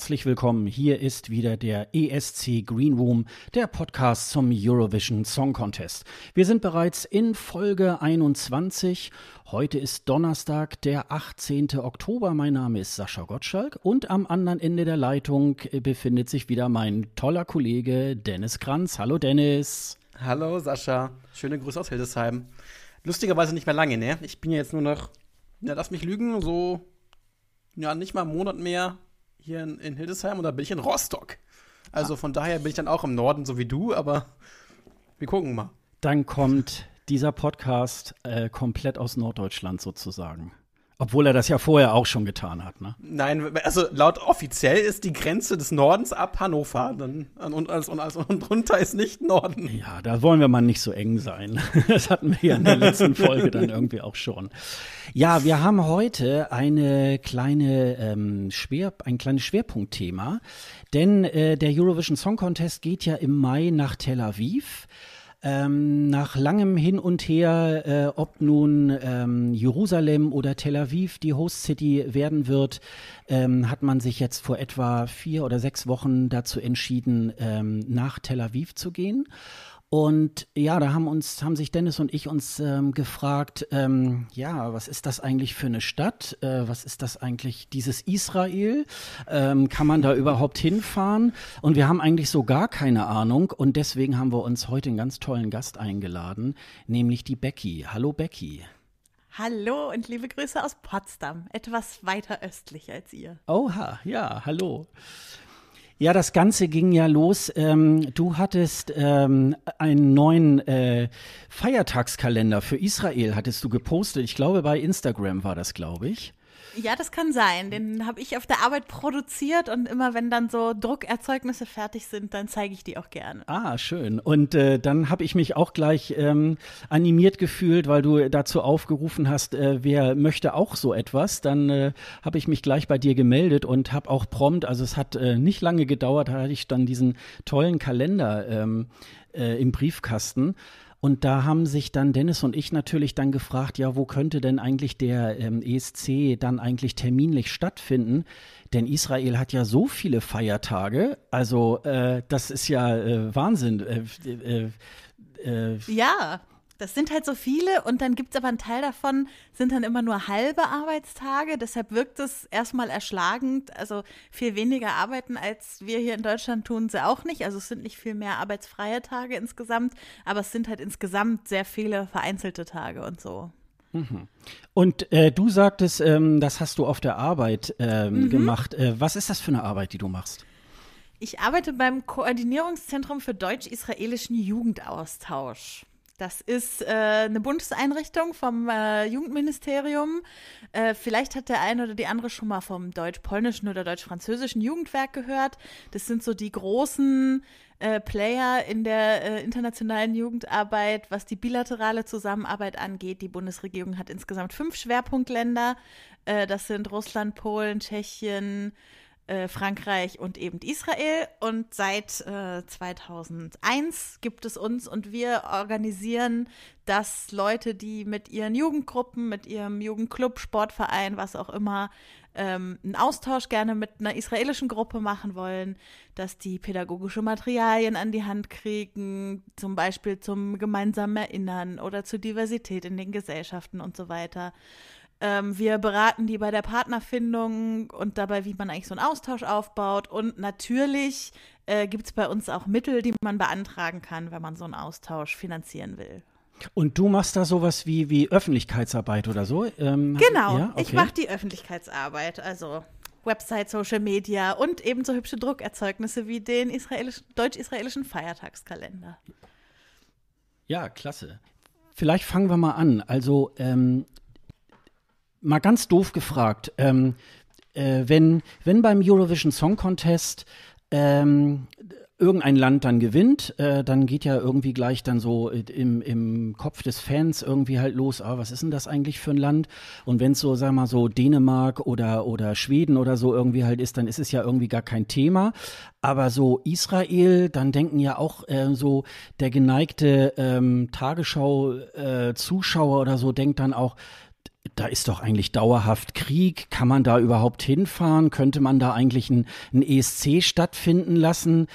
herzlich willkommen. Hier ist wieder der ESC Green Room, der Podcast zum Eurovision Song Contest. Wir sind bereits in Folge 21. Heute ist Donnerstag, der 18. Oktober. Mein Name ist Sascha Gottschalk und am anderen Ende der Leitung befindet sich wieder mein toller Kollege Dennis Kranz. Hallo Dennis. Hallo Sascha. Schöne Grüße aus Hildesheim. Lustigerweise nicht mehr lange, ne? Ich bin ja jetzt nur noch, na lass mich lügen, so ja, nicht mal einen Monat mehr hier in, in Hildesheim und da bin ich in Rostock. Also ah. von daher bin ich dann auch im Norden, so wie du, aber wir gucken mal. Dann kommt dieser Podcast äh, komplett aus Norddeutschland sozusagen. Obwohl er das ja vorher auch schon getan hat, ne? Nein, also laut offiziell ist die Grenze des Nordens ab Hannover. Dann, und, und, und, und, und drunter ist nicht Norden. Ja, da wollen wir mal nicht so eng sein. Das hatten wir ja in der letzten Folge dann irgendwie auch schon. Ja, wir haben heute eine kleine, ähm, Schwer, ein kleines Schwerpunktthema. Denn äh, der Eurovision Song Contest geht ja im Mai nach Tel Aviv ähm, nach langem Hin und Her, äh, ob nun ähm, Jerusalem oder Tel Aviv die Host City werden wird, ähm, hat man sich jetzt vor etwa vier oder sechs Wochen dazu entschieden, ähm, nach Tel Aviv zu gehen. Und ja, da haben uns, haben sich Dennis und ich uns ähm, gefragt, ähm, ja, was ist das eigentlich für eine Stadt? Äh, was ist das eigentlich, dieses Israel? Ähm, kann man da überhaupt hinfahren? Und wir haben eigentlich so gar keine Ahnung. Und deswegen haben wir uns heute einen ganz tollen Gast eingeladen, nämlich die Becky. Hallo Becky. Hallo und liebe Grüße aus Potsdam, etwas weiter östlich als ihr. Oha, ja, hallo. Ja, das Ganze ging ja los. Ähm, du hattest ähm, einen neuen äh, Feiertagskalender für Israel, hattest du gepostet. Ich glaube, bei Instagram war das, glaube ich. Ja, das kann sein. Den habe ich auf der Arbeit produziert und immer wenn dann so Druckerzeugnisse fertig sind, dann zeige ich die auch gerne. Ah, schön. Und äh, dann habe ich mich auch gleich ähm, animiert gefühlt, weil du dazu aufgerufen hast, äh, wer möchte auch so etwas. Dann äh, habe ich mich gleich bei dir gemeldet und habe auch prompt, also es hat äh, nicht lange gedauert, hatte ich dann diesen tollen Kalender ähm, äh, im Briefkasten. Und da haben sich dann Dennis und ich natürlich dann gefragt, ja, wo könnte denn eigentlich der ähm, ESC dann eigentlich terminlich stattfinden? Denn Israel hat ja so viele Feiertage. Also äh, das ist ja äh, Wahnsinn. Äh, äh, äh ja. Das sind halt so viele und dann gibt es aber einen Teil davon, sind dann immer nur halbe Arbeitstage. Deshalb wirkt es erstmal erschlagend. Also viel weniger arbeiten, als wir hier in Deutschland tun sie auch nicht. Also es sind nicht viel mehr arbeitsfreie Tage insgesamt, aber es sind halt insgesamt sehr viele vereinzelte Tage und so. Mhm. Und äh, du sagtest, ähm, das hast du auf der Arbeit ähm, mhm. gemacht. Äh, was ist das für eine Arbeit, die du machst? Ich arbeite beim Koordinierungszentrum für deutsch-israelischen Jugendaustausch. Das ist äh, eine Bundeseinrichtung vom äh, Jugendministerium. Äh, vielleicht hat der eine oder die andere schon mal vom deutsch-polnischen oder deutsch-französischen Jugendwerk gehört. Das sind so die großen äh, Player in der äh, internationalen Jugendarbeit, was die bilaterale Zusammenarbeit angeht. Die Bundesregierung hat insgesamt fünf Schwerpunktländer. Äh, das sind Russland, Polen, Tschechien, äh, Frankreich und eben Israel. Und seit äh, 2001 gibt es uns und wir organisieren, dass Leute, die mit ihren Jugendgruppen, mit ihrem Jugendclub, Sportverein, was auch immer, ähm, einen Austausch gerne mit einer israelischen Gruppe machen wollen, dass die pädagogische Materialien an die Hand kriegen, zum Beispiel zum gemeinsamen Erinnern oder zur Diversität in den Gesellschaften und so weiter. Ähm, wir beraten die bei der Partnerfindung und dabei, wie man eigentlich so einen Austausch aufbaut. Und natürlich äh, gibt es bei uns auch Mittel, die man beantragen kann, wenn man so einen Austausch finanzieren will. Und du machst da sowas wie, wie Öffentlichkeitsarbeit oder so? Ähm, genau, ja? okay. ich mache die Öffentlichkeitsarbeit, also Website, Social Media und ebenso hübsche Druckerzeugnisse wie den deutsch-israelischen Feiertagskalender. Ja, klasse. Vielleicht fangen wir mal an. Also ähm, mal ganz doof gefragt, ähm, äh, wenn, wenn beim Eurovision Song Contest ähm, irgendein Land dann gewinnt, äh, dann geht ja irgendwie gleich dann so im, im Kopf des Fans irgendwie halt los, ah, was ist denn das eigentlich für ein Land? Und wenn es so, sagen wir mal, so Dänemark oder, oder Schweden oder so irgendwie halt ist, dann ist es ja irgendwie gar kein Thema. Aber so Israel, dann denken ja auch äh, so der geneigte ähm, Tagesschau-Zuschauer äh, oder so, denkt dann auch, da ist doch eigentlich dauerhaft Krieg. Kann man da überhaupt hinfahren? Könnte man da eigentlich ein, ESC e stattfinden lassen?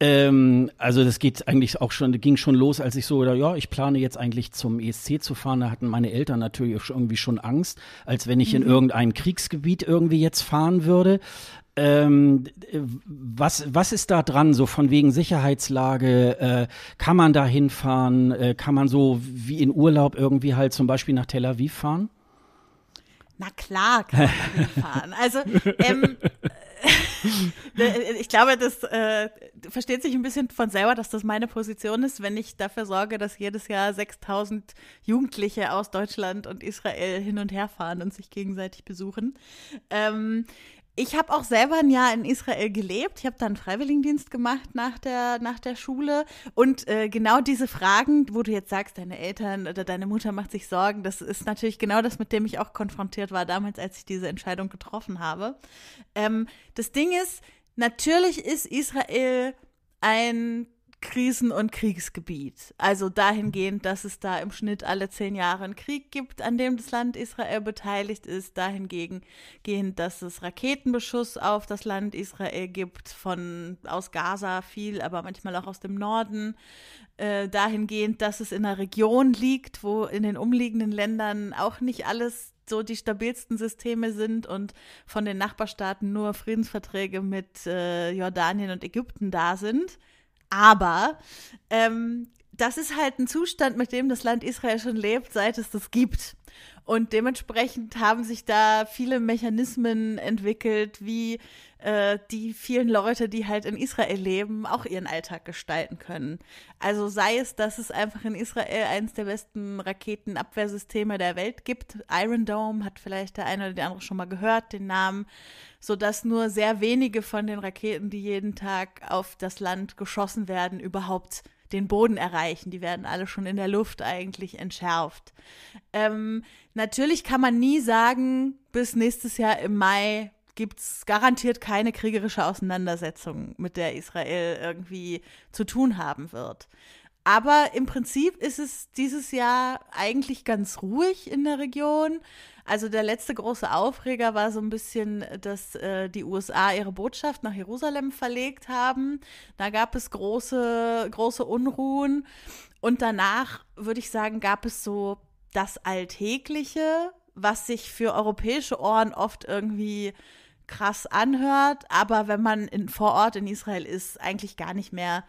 Ähm, also das geht eigentlich auch schon, ging schon los, als ich so, ja, ich plane jetzt eigentlich zum ESC zu fahren. Da hatten meine Eltern natürlich irgendwie schon Angst, als wenn ich in mhm. irgendein Kriegsgebiet irgendwie jetzt fahren würde. Ähm, was, was ist da dran, so von wegen Sicherheitslage? Äh, kann man da hinfahren? Äh, kann man so wie in Urlaub irgendwie halt zum Beispiel nach Tel Aviv fahren? na klar kann man fahren. Also ähm, ich glaube, das äh, versteht sich ein bisschen von selber, dass das meine Position ist, wenn ich dafür sorge, dass jedes Jahr 6000 Jugendliche aus Deutschland und Israel hin und her fahren und sich gegenseitig besuchen. Ähm, ich habe auch selber ein Jahr in Israel gelebt. Ich habe dann Freiwilligendienst gemacht nach der, nach der Schule. Und äh, genau diese Fragen, wo du jetzt sagst, deine Eltern oder deine Mutter macht sich Sorgen, das ist natürlich genau das, mit dem ich auch konfrontiert war damals, als ich diese Entscheidung getroffen habe. Ähm, das Ding ist, natürlich ist Israel ein Krisen- und Kriegsgebiet. Also dahingehend, dass es da im Schnitt alle zehn Jahre einen Krieg gibt, an dem das Land Israel beteiligt ist. Dahingegen gehend, dass es Raketenbeschuss auf das Land Israel gibt, von aus Gaza viel, aber manchmal auch aus dem Norden. Äh, dahingehend, dass es in einer Region liegt, wo in den umliegenden Ländern auch nicht alles so die stabilsten Systeme sind und von den Nachbarstaaten nur Friedensverträge mit äh, Jordanien und Ägypten da sind aber ähm, das ist halt ein Zustand, mit dem das Land Israel schon lebt, seit es das gibt. Und dementsprechend haben sich da viele Mechanismen entwickelt, wie äh, die vielen Leute, die halt in Israel leben, auch ihren Alltag gestalten können. Also sei es, dass es einfach in Israel eines der besten Raketenabwehrsysteme der Welt gibt. Iron Dome hat vielleicht der eine oder der andere schon mal gehört, den Namen, sodass nur sehr wenige von den Raketen, die jeden Tag auf das Land geschossen werden, überhaupt den Boden erreichen. Die werden alle schon in der Luft eigentlich entschärft. Ähm, natürlich kann man nie sagen, bis nächstes Jahr im Mai gibt es garantiert keine kriegerische Auseinandersetzung, mit der Israel irgendwie zu tun haben wird. Aber im Prinzip ist es dieses Jahr eigentlich ganz ruhig in der Region. Also der letzte große Aufreger war so ein bisschen, dass äh, die USA ihre Botschaft nach Jerusalem verlegt haben. Da gab es große, große Unruhen. Und danach, würde ich sagen, gab es so das Alltägliche, was sich für europäische Ohren oft irgendwie krass anhört, aber wenn man in, vor Ort in Israel ist, eigentlich gar nicht mehr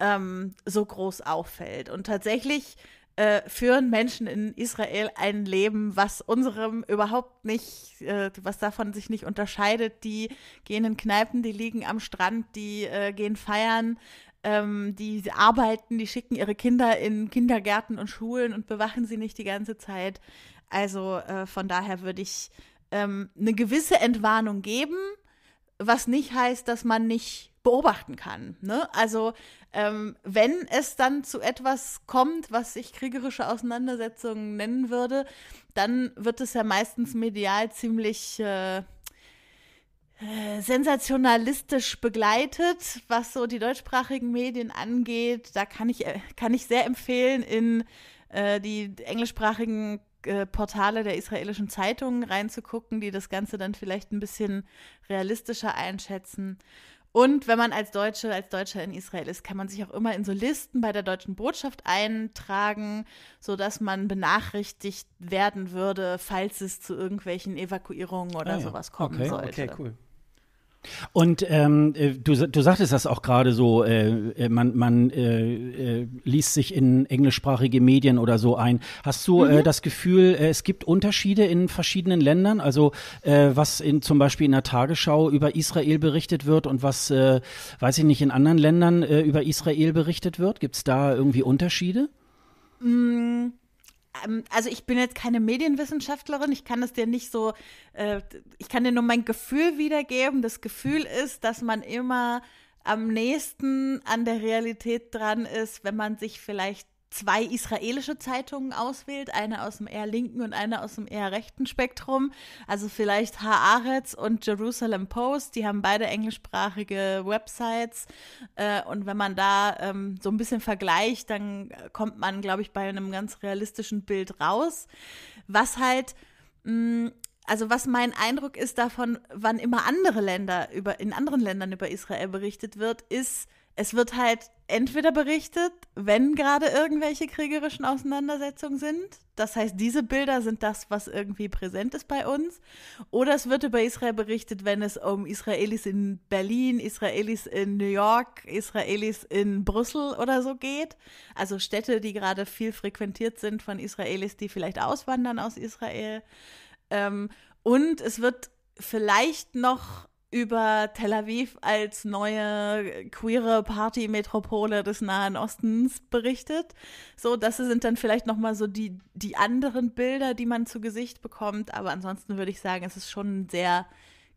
ähm, so groß auffällt. Und tatsächlich äh, führen Menschen in Israel ein Leben, was unserem überhaupt nicht, äh, was davon sich nicht unterscheidet. Die gehen in Kneipen, die liegen am Strand, die äh, gehen feiern, ähm, die arbeiten, die schicken ihre Kinder in Kindergärten und Schulen und bewachen sie nicht die ganze Zeit. Also äh, von daher würde ich ähm, eine gewisse Entwarnung geben, was nicht heißt, dass man nicht beobachten kann. Ne? Also ähm, wenn es dann zu etwas kommt, was ich kriegerische Auseinandersetzungen nennen würde, dann wird es ja meistens medial ziemlich äh, äh sensationalistisch begleitet, was so die deutschsprachigen Medien angeht. Da kann ich, äh, kann ich sehr empfehlen, in äh, die englischsprachigen äh, Portale der israelischen Zeitungen reinzugucken, die das Ganze dann vielleicht ein bisschen realistischer einschätzen. Und wenn man als Deutsche, als Deutscher in Israel ist, kann man sich auch immer in so Listen bei der deutschen Botschaft eintragen, sodass man benachrichtigt werden würde, falls es zu irgendwelchen Evakuierungen oder ah, ja. sowas kommen okay, sollte. Okay, cool. Und ähm, äh, du, du sagtest das auch gerade so, äh, äh, man, man äh, äh, liest sich in englischsprachige Medien oder so ein. Hast du äh, mhm. das Gefühl, es gibt Unterschiede in verschiedenen Ländern? Also was in, zum Beispiel in der Tagesschau über Israel berichtet wird und was, weiß ich nicht, in anderen Ländern über Israel berichtet wird? Gibt es da irgendwie Unterschiede? Mhm. Ähm, also ich bin jetzt keine Medienwissenschaftlerin, ich kann es dir nicht so, äh, ich kann dir nur mein Gefühl wiedergeben. Das Gefühl ist, dass man immer am nächsten an der Realität dran ist, wenn man sich vielleicht zwei israelische Zeitungen auswählt, eine aus dem eher linken und eine aus dem eher rechten Spektrum. Also vielleicht Haaretz und Jerusalem Post, die haben beide englischsprachige Websites. Äh, und wenn man da ähm, so ein bisschen vergleicht, dann kommt man, glaube ich, bei einem ganz realistischen Bild raus. Was halt mm, also was mein Eindruck ist davon, wann immer andere Länder über in anderen Ländern über Israel berichtet wird, ist es wird halt entweder berichtet, wenn gerade irgendwelche kriegerischen Auseinandersetzungen sind. Das heißt, diese Bilder sind das, was irgendwie präsent ist bei uns. Oder es wird über Israel berichtet, wenn es um Israelis in Berlin, Israelis in New York, Israelis in Brüssel oder so geht. Also Städte, die gerade viel frequentiert sind von Israelis, die vielleicht auswandern aus Israel. Ähm, und es wird vielleicht noch über Tel Aviv als neue queere Party-Metropole des Nahen Ostens berichtet. So, das sind dann vielleicht nochmal so die, die anderen Bilder, die man zu Gesicht bekommt. Aber ansonsten würde ich sagen, es ist schon ein sehr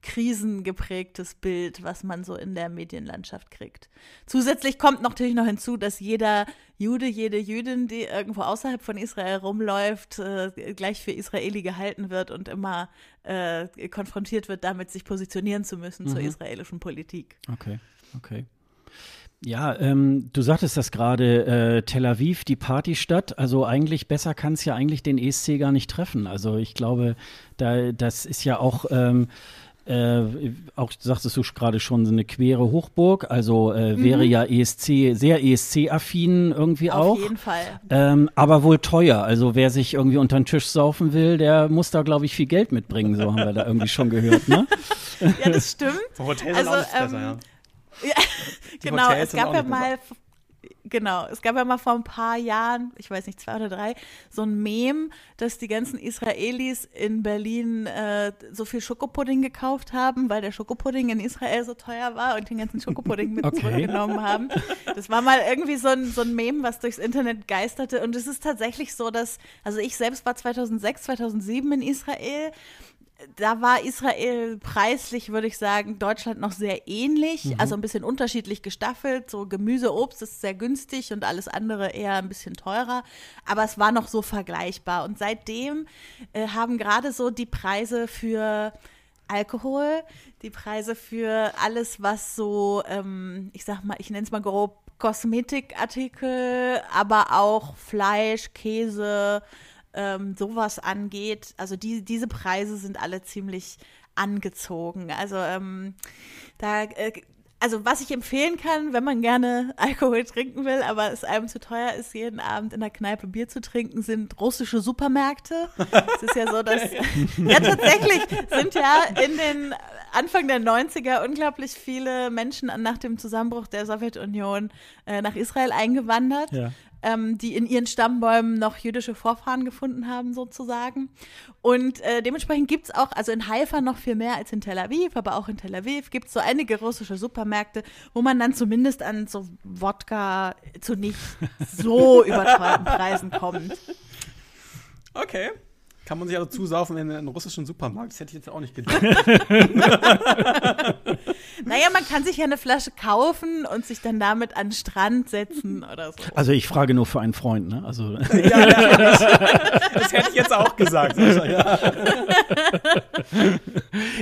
krisengeprägtes Bild, was man so in der Medienlandschaft kriegt. Zusätzlich kommt natürlich noch hinzu, dass jeder Jude, jede Jüdin, die irgendwo außerhalb von Israel rumläuft, äh, gleich für Israeli gehalten wird und immer äh, konfrontiert wird, damit sich positionieren zu müssen mhm. zur israelischen Politik. Okay, okay. Ja, ähm, du sagtest das gerade, äh, Tel Aviv, die Partystadt. Also eigentlich besser kann es ja eigentlich den ESC gar nicht treffen. Also ich glaube, da, das ist ja auch ähm, äh, auch sagtest du gerade schon, so eine quere Hochburg, also äh, wäre mhm. ja ESC, sehr ESC-affin irgendwie Auf auch. Auf jeden Fall. Ähm, aber wohl teuer. Also wer sich irgendwie unter den Tisch saufen will, der muss da, glaube ich, viel Geld mitbringen, so haben wir da irgendwie schon gehört, ne? ja, das stimmt. Hotel also, besser, ähm, ja. ja genau, es gab ja mal Genau, es gab ja mal vor ein paar Jahren, ich weiß nicht, zwei oder drei, so ein Mem, dass die ganzen Israelis in Berlin äh, so viel Schokopudding gekauft haben, weil der Schokopudding in Israel so teuer war und den ganzen Schokopudding mit okay. zurückgenommen haben. Das war mal irgendwie so ein, so ein Mem, was durchs Internet geisterte. Und es ist tatsächlich so, dass, also ich selbst war 2006, 2007 in Israel da war Israel preislich, würde ich sagen, Deutschland noch sehr ähnlich, mhm. also ein bisschen unterschiedlich gestaffelt. So Gemüse, Obst ist sehr günstig und alles andere eher ein bisschen teurer. Aber es war noch so vergleichbar. Und seitdem äh, haben gerade so die Preise für Alkohol, die Preise für alles, was so, ähm, ich sag mal, ich nenne es mal grob Kosmetikartikel, aber auch Fleisch, Käse, ähm, sowas angeht. Also die, diese Preise sind alle ziemlich angezogen. Also ähm, da äh, also was ich empfehlen kann, wenn man gerne Alkohol trinken will, aber es einem zu teuer ist, jeden Abend in der Kneipe Bier zu trinken, sind russische Supermärkte. es ist ja so, dass ja tatsächlich sind ja in den Anfang der 90er unglaublich viele Menschen nach dem Zusammenbruch der Sowjetunion äh, nach Israel eingewandert. Ja ähm, die in ihren Stammbäumen noch jüdische Vorfahren gefunden haben, sozusagen. Und äh, dementsprechend gibt es auch, also in Haifa noch viel mehr als in Tel Aviv, aber auch in Tel Aviv gibt es so einige russische Supermärkte, wo man dann zumindest an so Wodka zu nicht so überteuerten Preisen kommt. Okay. Kann man sich also zusaufen in einen russischen Supermarkt? Das hätte ich jetzt auch nicht gedacht. naja, man kann sich ja eine Flasche kaufen und sich dann damit an den Strand setzen oder so. Also ich frage nur für einen Freund, ne? Also ja, ja, das, das hätte ich jetzt auch gesagt. ja.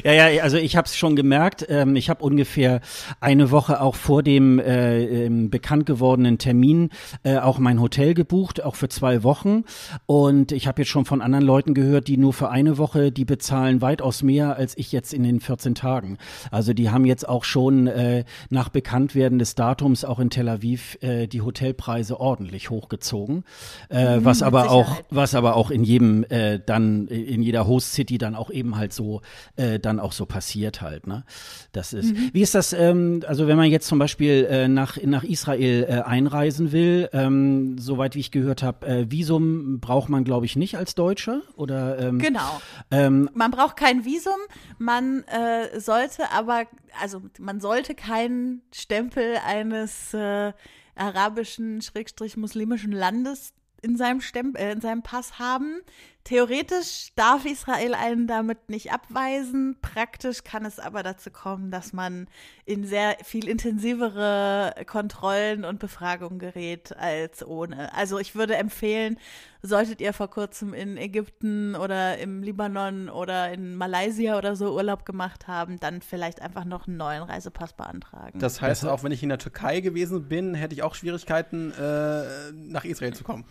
ja, ja, also ich habe es schon gemerkt. Ähm, ich habe ungefähr eine Woche auch vor dem äh, bekannt gewordenen Termin äh, auch mein Hotel gebucht, auch für zwei Wochen. Und ich habe jetzt schon von anderen Leuten Leuten gehört, die nur für eine Woche, die bezahlen weitaus mehr als ich jetzt in den 14 Tagen. Also die haben jetzt auch schon äh, nach Bekanntwerden des Datums auch in Tel Aviv äh, die Hotelpreise ordentlich hochgezogen, äh, mhm, was aber auch was aber auch in jedem äh, dann in jeder Host City dann auch eben halt so äh, dann auch so passiert halt. Ne? Das ist mhm. wie ist das? Ähm, also wenn man jetzt zum Beispiel äh, nach nach Israel äh, einreisen will, ähm, soweit wie ich gehört habe, äh, Visum braucht man glaube ich nicht als Deutscher oder ähm, genau. Ähm, man braucht kein Visum, man äh, sollte aber also man sollte keinen Stempel eines äh, arabischen Schrägstrich muslimischen Landes in seinem Stemp äh, in seinem Pass haben. Theoretisch darf Israel einen damit nicht abweisen. Praktisch kann es aber dazu kommen, dass man in sehr viel intensivere Kontrollen und Befragungen gerät als ohne. Also ich würde empfehlen, solltet ihr vor kurzem in Ägypten oder im Libanon oder in Malaysia oder so Urlaub gemacht haben, dann vielleicht einfach noch einen neuen Reisepass beantragen. Das heißt, auch wenn ich in der Türkei gewesen bin, hätte ich auch Schwierigkeiten, äh, nach Israel zu kommen.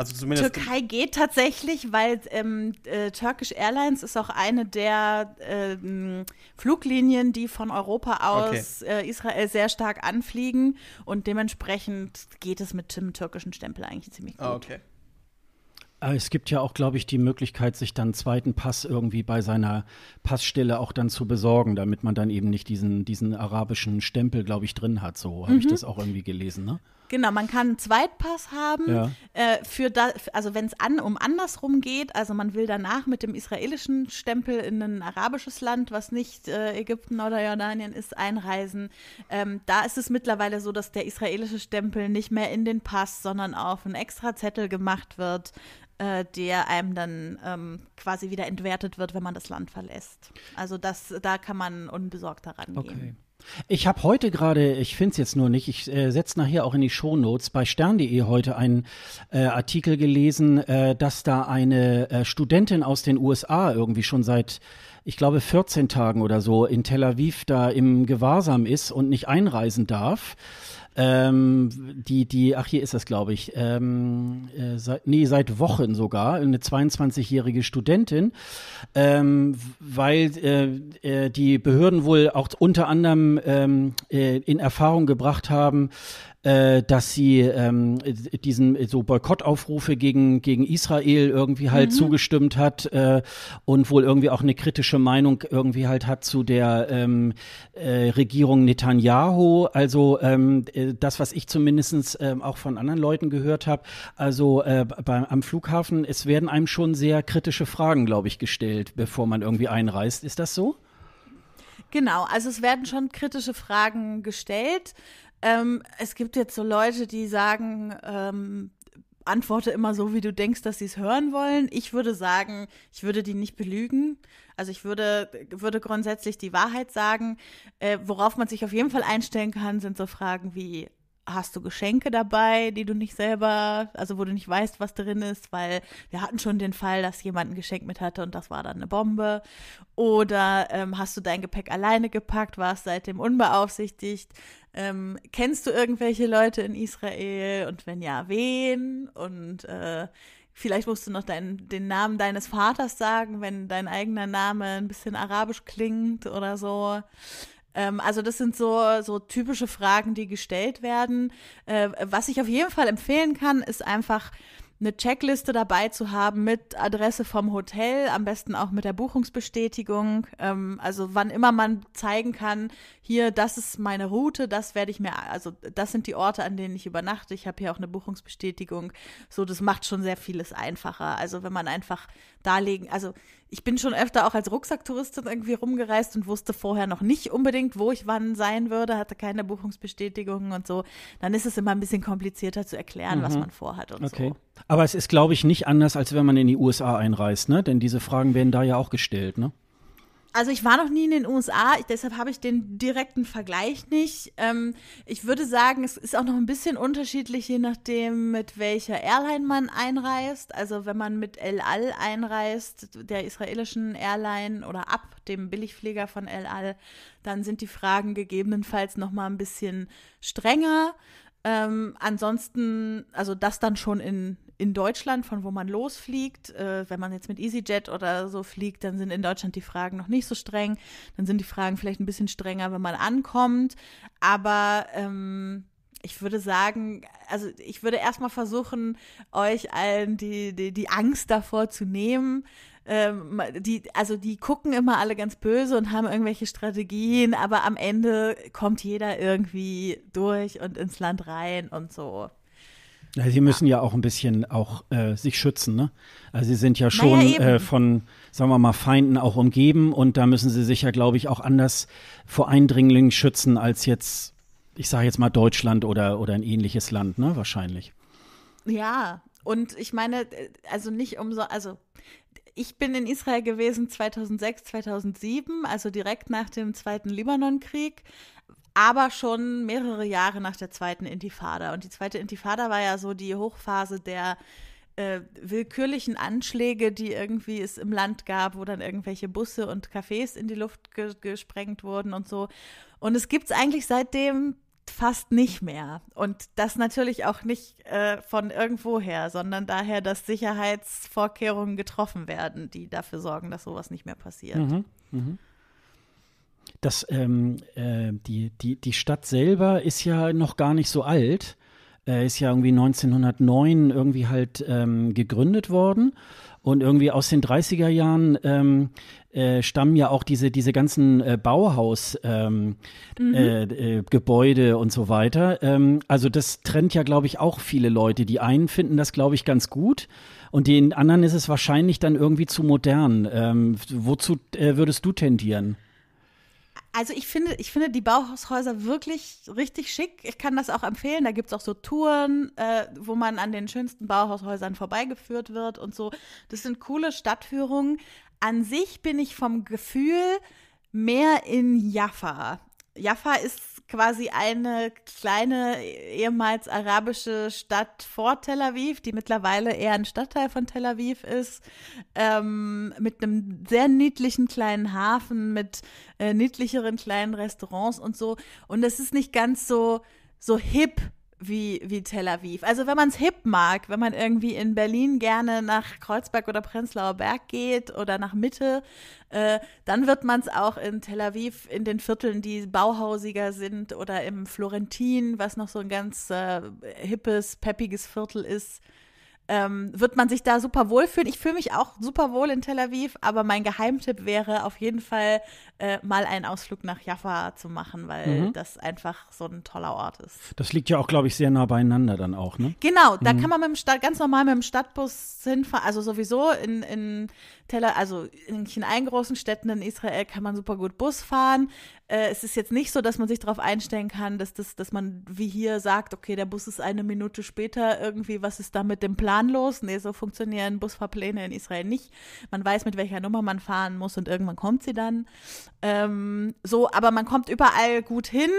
Also zumindest Türkei geht tatsächlich, weil ähm, äh, Turkish Airlines ist auch eine der ähm, Fluglinien, die von Europa aus okay. äh, Israel sehr stark anfliegen. Und dementsprechend geht es mit dem türkischen Stempel eigentlich ziemlich gut. Ah, okay. Äh, es gibt ja auch, glaube ich, die Möglichkeit, sich dann einen zweiten Pass irgendwie bei seiner Passstelle auch dann zu besorgen, damit man dann eben nicht diesen, diesen arabischen Stempel, glaube ich, drin hat. So habe mhm. ich das auch irgendwie gelesen, ne? Genau, man kann einen Zweitpass haben, ja. äh, für da, also wenn es an, um andersrum geht, also man will danach mit dem israelischen Stempel in ein arabisches Land, was nicht äh, Ägypten oder Jordanien ist, einreisen. Ähm, da ist es mittlerweile so, dass der israelische Stempel nicht mehr in den Pass, sondern auf einen extra Zettel gemacht wird äh, der einem dann ähm, quasi wieder entwertet wird, wenn man das Land verlässt. Also das, da kann man unbesorgt daran gehen. okay. Ich habe heute gerade, ich finde es jetzt nur nicht, ich äh, setze nachher auch in die Shownotes, bei stern.de heute einen äh, Artikel gelesen, äh, dass da eine äh, Studentin aus den USA irgendwie schon seit, ich glaube, 14 Tagen oder so in Tel Aviv da im Gewahrsam ist und nicht einreisen darf. Ähm, die, die, ach, hier ist das, glaube ich, ähm, äh, seit, nee, seit Wochen sogar, eine 22-jährige Studentin, ähm, weil äh, äh, die Behörden wohl auch unter anderem ähm, äh, in Erfahrung gebracht haben, äh, dass sie ähm, diesen so Boykottaufrufe gegen, gegen Israel irgendwie halt mhm. zugestimmt hat äh, und wohl irgendwie auch eine kritische Meinung irgendwie halt hat zu der ähm, äh, Regierung Netanyahu. Also ähm, äh, das, was ich zumindest ähm, auch von anderen Leuten gehört habe, also äh, beim, am Flughafen, es werden einem schon sehr kritische Fragen, glaube ich, gestellt, bevor man irgendwie einreist. Ist das so? Genau, also es werden schon kritische Fragen gestellt. Ähm, es gibt jetzt so Leute, die sagen, ähm, antworte immer so, wie du denkst, dass sie es hören wollen. Ich würde sagen, ich würde die nicht belügen. Also ich würde, würde grundsätzlich die Wahrheit sagen. Äh, worauf man sich auf jeden Fall einstellen kann, sind so Fragen wie, hast du Geschenke dabei, die du nicht selber, also wo du nicht weißt, was drin ist, weil wir hatten schon den Fall, dass jemand ein Geschenk mit hatte und das war dann eine Bombe. Oder ähm, hast du dein Gepäck alleine gepackt, warst seitdem unbeaufsichtigt? Ähm, kennst du irgendwelche Leute in Israel? Und wenn ja, wen? Und äh, Vielleicht musst du noch dein, den Namen deines Vaters sagen, wenn dein eigener Name ein bisschen arabisch klingt oder so. Ähm, also das sind so, so typische Fragen, die gestellt werden. Äh, was ich auf jeden Fall empfehlen kann, ist einfach eine Checkliste dabei zu haben mit Adresse vom Hotel, am besten auch mit der Buchungsbestätigung. Ähm, also wann immer man zeigen kann, hier, das ist meine Route, das werde ich mir, also das sind die Orte, an denen ich übernachte. Ich habe hier auch eine Buchungsbestätigung. So, das macht schon sehr vieles einfacher. Also wenn man einfach darlegen, also ich bin schon öfter auch als Rucksacktouristin irgendwie rumgereist und wusste vorher noch nicht unbedingt, wo ich wann sein würde, hatte keine Buchungsbestätigung und so. Dann ist es immer ein bisschen komplizierter zu erklären, mhm. was man vorhat und okay. so. Aber es ist, glaube ich, nicht anders, als wenn man in die USA einreist, ne? Denn diese Fragen werden da ja auch gestellt, ne? Also ich war noch nie in den USA, ich, deshalb habe ich den direkten Vergleich nicht. Ähm, ich würde sagen, es ist auch noch ein bisschen unterschiedlich, je nachdem, mit welcher Airline man einreist. Also wenn man mit El Al einreist, der israelischen Airline oder ab dem Billigflieger von El Al, dann sind die Fragen gegebenenfalls noch mal ein bisschen strenger. Ähm, ansonsten, also das dann schon in, in Deutschland, von wo man losfliegt, äh, wenn man jetzt mit EasyJet oder so fliegt, dann sind in Deutschland die Fragen noch nicht so streng. Dann sind die Fragen vielleicht ein bisschen strenger, wenn man ankommt. Aber ähm, ich würde sagen, also ich würde erstmal versuchen, euch allen die, die, die Angst davor zu nehmen. Ähm, die, also die gucken immer alle ganz böse und haben irgendwelche Strategien, aber am Ende kommt jeder irgendwie durch und ins Land rein und so. Ja, sie müssen ja, ja auch ein bisschen auch äh, sich schützen, ne? Also sie sind ja schon ja, äh, von, sagen wir mal, Feinden auch umgeben und da müssen sie sich ja, glaube ich, auch anders vor Eindringlingen schützen als jetzt, ich sage jetzt mal Deutschland oder, oder ein ähnliches Land, ne? Wahrscheinlich. Ja, und ich meine, äh, also nicht umso, also ich bin in Israel gewesen 2006, 2007, also direkt nach dem Zweiten Libanon-Krieg aber schon mehrere Jahre nach der zweiten Intifada. Und die zweite Intifada war ja so die Hochphase der äh, willkürlichen Anschläge, die irgendwie es im Land gab, wo dann irgendwelche Busse und Cafés in die Luft ge gesprengt wurden und so. Und es gibt es eigentlich seitdem fast nicht mehr. Und das natürlich auch nicht äh, von irgendwoher, sondern daher, dass Sicherheitsvorkehrungen getroffen werden, die dafür sorgen, dass sowas nicht mehr passiert. Mhm, mh dass ähm, äh, die, die, die Stadt selber ist ja noch gar nicht so alt. Äh, ist ja irgendwie 1909 irgendwie halt ähm, gegründet worden. Und irgendwie aus den 30er Jahren ähm, äh, stammen ja auch diese, diese ganzen äh, Bauhaus-Gebäude ähm, mhm. Äh, äh, und so weiter. Ähm, also das trennt ja, glaube ich, auch viele Leute. Die einen finden das, glaube ich, ganz gut. Und den anderen ist es wahrscheinlich dann irgendwie zu modern. Ähm, wozu äh, würdest du tendieren? Also ich finde, ich finde die Bauhaushäuser wirklich richtig schick. Ich kann das auch empfehlen. Da gibt es auch so Touren, äh, wo man an den schönsten Bauhaushäusern vorbeigeführt wird und so. Das sind coole Stadtführungen. An sich bin ich vom Gefühl mehr in Jaffa. Jaffa ist quasi eine kleine ehemals arabische Stadt vor Tel Aviv, die mittlerweile eher ein Stadtteil von Tel Aviv ist, ähm, mit einem sehr niedlichen kleinen Hafen, mit äh, niedlicheren kleinen Restaurants und so. Und es ist nicht ganz so, so hip wie, wie Tel Aviv. Also wenn man es hip mag, wenn man irgendwie in Berlin gerne nach Kreuzberg oder Prenzlauer Berg geht oder nach Mitte, äh, dann wird man es auch in Tel Aviv in den Vierteln, die bauhausiger sind oder im Florentin, was noch so ein ganz äh, hippes, peppiges Viertel ist, ähm, wird man sich da super wohlfühlen. Ich fühle mich auch super wohl in Tel Aviv, aber mein Geheimtipp wäre auf jeden Fall äh, mal einen Ausflug nach Jaffa zu machen, weil mhm. das einfach so ein toller Ort ist. Das liegt ja auch, glaube ich, sehr nah beieinander dann auch, ne? Genau, da mhm. kann man mit dem Stadt ganz normal mit dem Stadtbus hinfahren. Also sowieso in, in Tel, also in, in allen großen Städten in Israel kann man super gut Bus fahren. Äh, es ist jetzt nicht so, dass man sich darauf einstellen kann, dass, das, dass man wie hier sagt, okay, der Bus ist eine Minute später irgendwie, was ist da mit dem Plan los? Nee, so funktionieren Busfahrpläne in Israel nicht. Man weiß, mit welcher Nummer man fahren muss und irgendwann kommt sie dann. Ähm, so, aber man kommt überall gut hin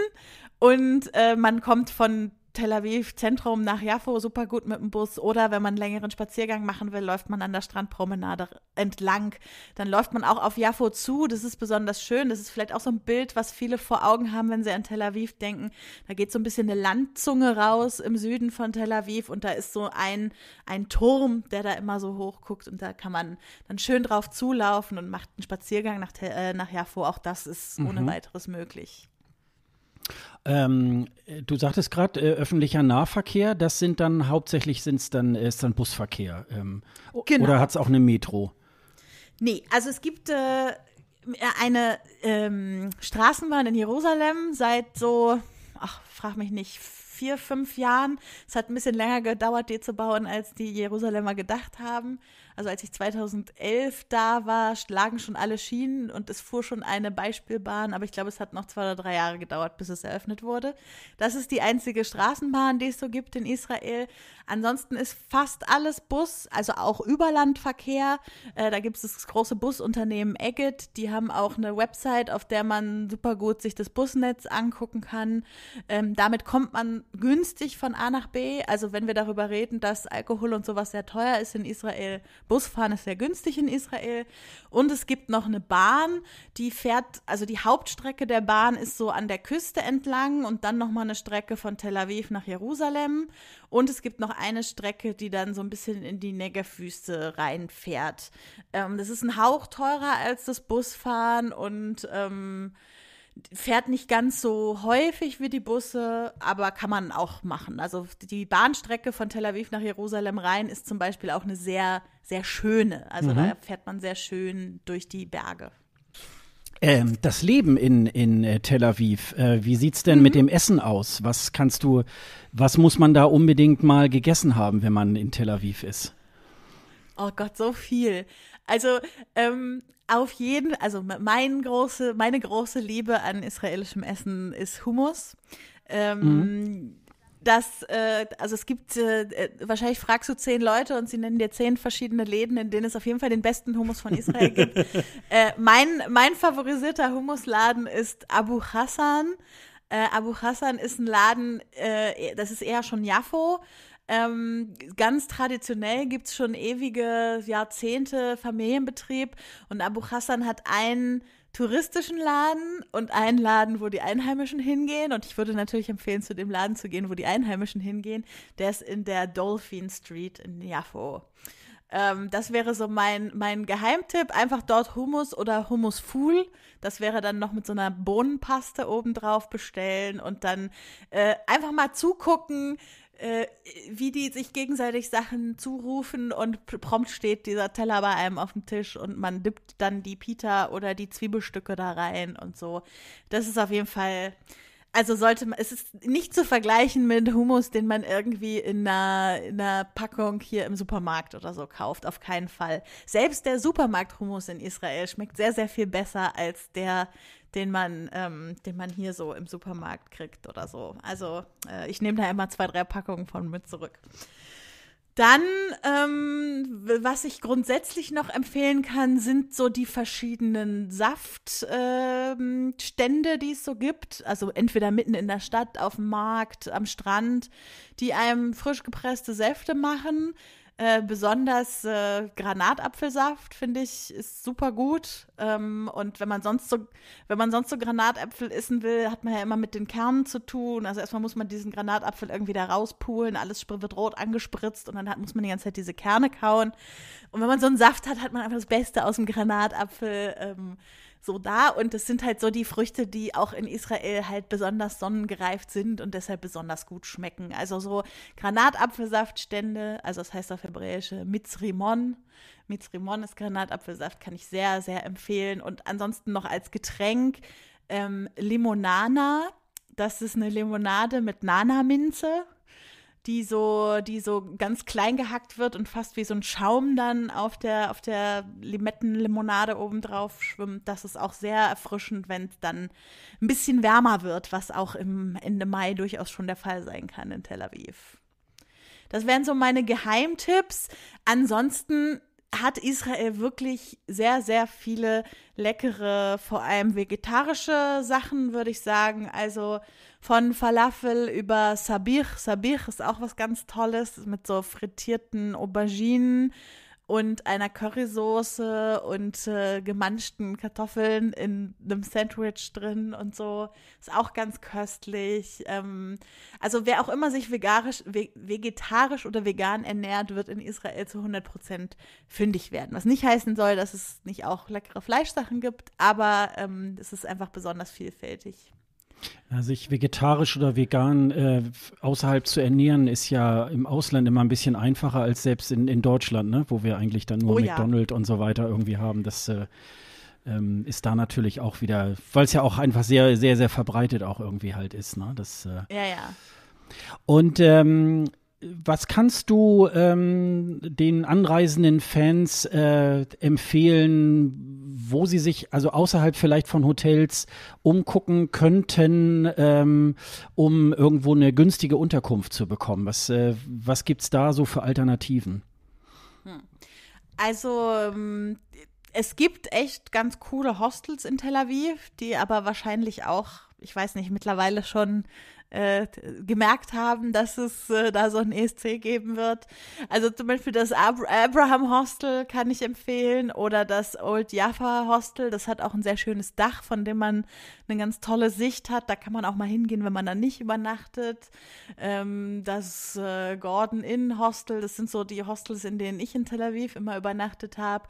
und äh, man kommt von Tel Aviv Zentrum nach Jaffo super gut mit dem Bus oder wenn man einen längeren Spaziergang machen will, läuft man an der Strandpromenade entlang. Dann läuft man auch auf Jaffo zu. Das ist besonders schön. Das ist vielleicht auch so ein Bild, was viele vor Augen haben, wenn sie an Tel Aviv denken. Da geht so ein bisschen eine Landzunge raus im Süden von Tel Aviv und da ist so ein, ein Turm, der da immer so hoch guckt und da kann man dann schön drauf zulaufen und macht einen Spaziergang nach, äh, nach Jaffo. Auch das ist mhm. ohne weiteres möglich. Ähm, du sagtest gerade, äh, öffentlicher Nahverkehr, das sind dann hauptsächlich sind's dann, ist dann Busverkehr. Ähm, genau. Oder hat es auch eine Metro? Nee, also es gibt äh, eine ähm, Straßenbahn in Jerusalem seit so, ach, frag mich nicht, vier, fünf Jahren. Es hat ein bisschen länger gedauert, die zu bauen, als die Jerusalemer gedacht haben. Also als ich 2011 da war, lagen schon alle Schienen und es fuhr schon eine Beispielbahn, aber ich glaube, es hat noch zwei oder drei Jahre gedauert, bis es eröffnet wurde. Das ist die einzige Straßenbahn, die es so gibt in Israel. Ansonsten ist fast alles Bus, also auch Überlandverkehr. Äh, da gibt es das große Busunternehmen Egget, die haben auch eine Website, auf der man super gut sich das Busnetz angucken kann. Ähm, damit kommt man günstig von A nach B. Also wenn wir darüber reden, dass Alkohol und sowas sehr teuer ist in Israel, Busfahren ist sehr günstig in Israel. Und es gibt noch eine Bahn, die fährt, also die Hauptstrecke der Bahn ist so an der Küste entlang und dann nochmal eine Strecke von Tel Aviv nach Jerusalem. Und es gibt noch eine Strecke, die dann so ein bisschen in die Negev-Wüste reinfährt. Ähm, das ist ein Hauch teurer als das Busfahren und ähm, fährt nicht ganz so häufig wie die Busse, aber kann man auch machen. Also die Bahnstrecke von Tel Aviv nach Jerusalem rein ist zum Beispiel auch eine sehr, sehr schöne. Also mhm. da fährt man sehr schön durch die Berge. Ähm, das Leben in, in äh, Tel Aviv, äh, wie es denn mhm. mit dem Essen aus? Was kannst du, was muss man da unbedingt mal gegessen haben, wenn man in Tel Aviv ist? Oh Gott, so viel. Also ähm, auf jeden, also mein große, meine große Liebe an israelischem Essen ist Hummus. Ähm, mhm. Das, äh, also es gibt, äh, äh, wahrscheinlich fragst du zehn Leute und sie nennen dir zehn verschiedene Läden, in denen es auf jeden Fall den besten Hummus von Israel gibt. Äh, mein, mein favorisierter Hummusladen ist Abu Hassan. Äh, Abu Hassan ist ein Laden, äh, das ist eher schon Jaffo. Ähm, ganz traditionell gibt es schon ewige Jahrzehnte Familienbetrieb und Abu Hassan hat einen touristischen Laden und einen Laden, wo die Einheimischen hingehen. Und ich würde natürlich empfehlen, zu dem Laden zu gehen, wo die Einheimischen hingehen. Der ist in der Dolphin Street in Jaffo. Ähm, das wäre so mein, mein Geheimtipp. Einfach dort Hummus oder Hummus Fool. Das wäre dann noch mit so einer Bohnenpaste obendrauf bestellen und dann äh, einfach mal zugucken, äh, wie die sich gegenseitig Sachen zurufen und prompt steht dieser Teller bei einem auf dem Tisch und man dippt dann die Pita oder die Zwiebelstücke da rein und so. Das ist auf jeden Fall also sollte man, es ist nicht zu vergleichen mit Hummus, den man irgendwie in einer, in einer Packung hier im Supermarkt oder so kauft, auf keinen Fall. Selbst der Supermarkt-Hummus in Israel schmeckt sehr, sehr viel besser als der, den man, ähm, den man hier so im Supermarkt kriegt oder so. Also äh, ich nehme da immer zwei, drei Packungen von mit zurück. Dann, ähm, was ich grundsätzlich noch empfehlen kann, sind so die verschiedenen Saftstände, ähm, die es so gibt. Also entweder mitten in der Stadt, auf dem Markt, am Strand, die einem frisch gepresste Säfte machen. Äh, besonders äh, Granatapfelsaft finde ich ist super gut. Ähm, und wenn man sonst so, wenn man sonst so Granatäpfel essen will, hat man ja immer mit den Kernen zu tun. Also erstmal muss man diesen Granatapfel irgendwie da rauspulen, alles wird rot angespritzt und dann hat, muss man die ganze Zeit diese Kerne kauen. Und wenn man so einen Saft hat, hat man einfach das Beste aus dem Granatapfel. Ähm, so da. Und das sind halt so die Früchte, die auch in Israel halt besonders sonnengereift sind und deshalb besonders gut schmecken. Also so Granatapfelsaftstände, also das heißt auf Hebräische äh, Mitzrimon. Mitzrimon ist Granatapfelsaft, kann ich sehr, sehr empfehlen. Und ansonsten noch als Getränk ähm, Limonana. Das ist eine Limonade mit Nana-Minze die so, die so ganz klein gehackt wird und fast wie so ein Schaum dann auf der, auf der Limettenlimonade obendrauf schwimmt. Das ist auch sehr erfrischend, wenn es dann ein bisschen wärmer wird, was auch im Ende Mai durchaus schon der Fall sein kann in Tel Aviv. Das wären so meine Geheimtipps. Ansonsten hat Israel wirklich sehr, sehr viele leckere, vor allem vegetarische Sachen, würde ich sagen. Also von Falafel über Sabich. Sabich ist auch was ganz Tolles mit so frittierten Auberginen und einer Currysoße und äh, gemanschten Kartoffeln in einem Sandwich drin und so. Ist auch ganz köstlich. Ähm, also wer auch immer sich vegarisch, ve vegetarisch oder vegan ernährt, wird in Israel zu 100 Prozent fündig werden. Was nicht heißen soll, dass es nicht auch leckere Fleischsachen gibt, aber ähm, es ist einfach besonders vielfältig. Sich vegetarisch oder vegan äh, außerhalb zu ernähren, ist ja im Ausland immer ein bisschen einfacher als selbst in, in Deutschland, ne? wo wir eigentlich dann nur oh, McDonald's ja. und so weiter irgendwie haben. Das äh, ähm, ist da natürlich auch wieder, weil es ja auch einfach sehr, sehr, sehr verbreitet auch irgendwie halt ist. Ne? Das, äh, ja, ja. Und ähm, was kannst du ähm, den anreisenden Fans äh, empfehlen, wo sie sich also außerhalb vielleicht von Hotels umgucken könnten, ähm, um irgendwo eine günstige Unterkunft zu bekommen? Was, äh, was gibt es da so für Alternativen? Hm. Also ähm, es gibt echt ganz coole Hostels in Tel Aviv, die aber wahrscheinlich auch, ich weiß nicht, mittlerweile schon äh, gemerkt haben, dass es äh, da so ein ESC geben wird. Also zum Beispiel das Ab Abraham Hostel kann ich empfehlen oder das Old Jaffa Hostel. Das hat auch ein sehr schönes Dach, von dem man eine ganz tolle Sicht hat. Da kann man auch mal hingehen, wenn man da nicht übernachtet. Ähm, das äh, Gordon Inn Hostel, das sind so die Hostels, in denen ich in Tel Aviv immer übernachtet habe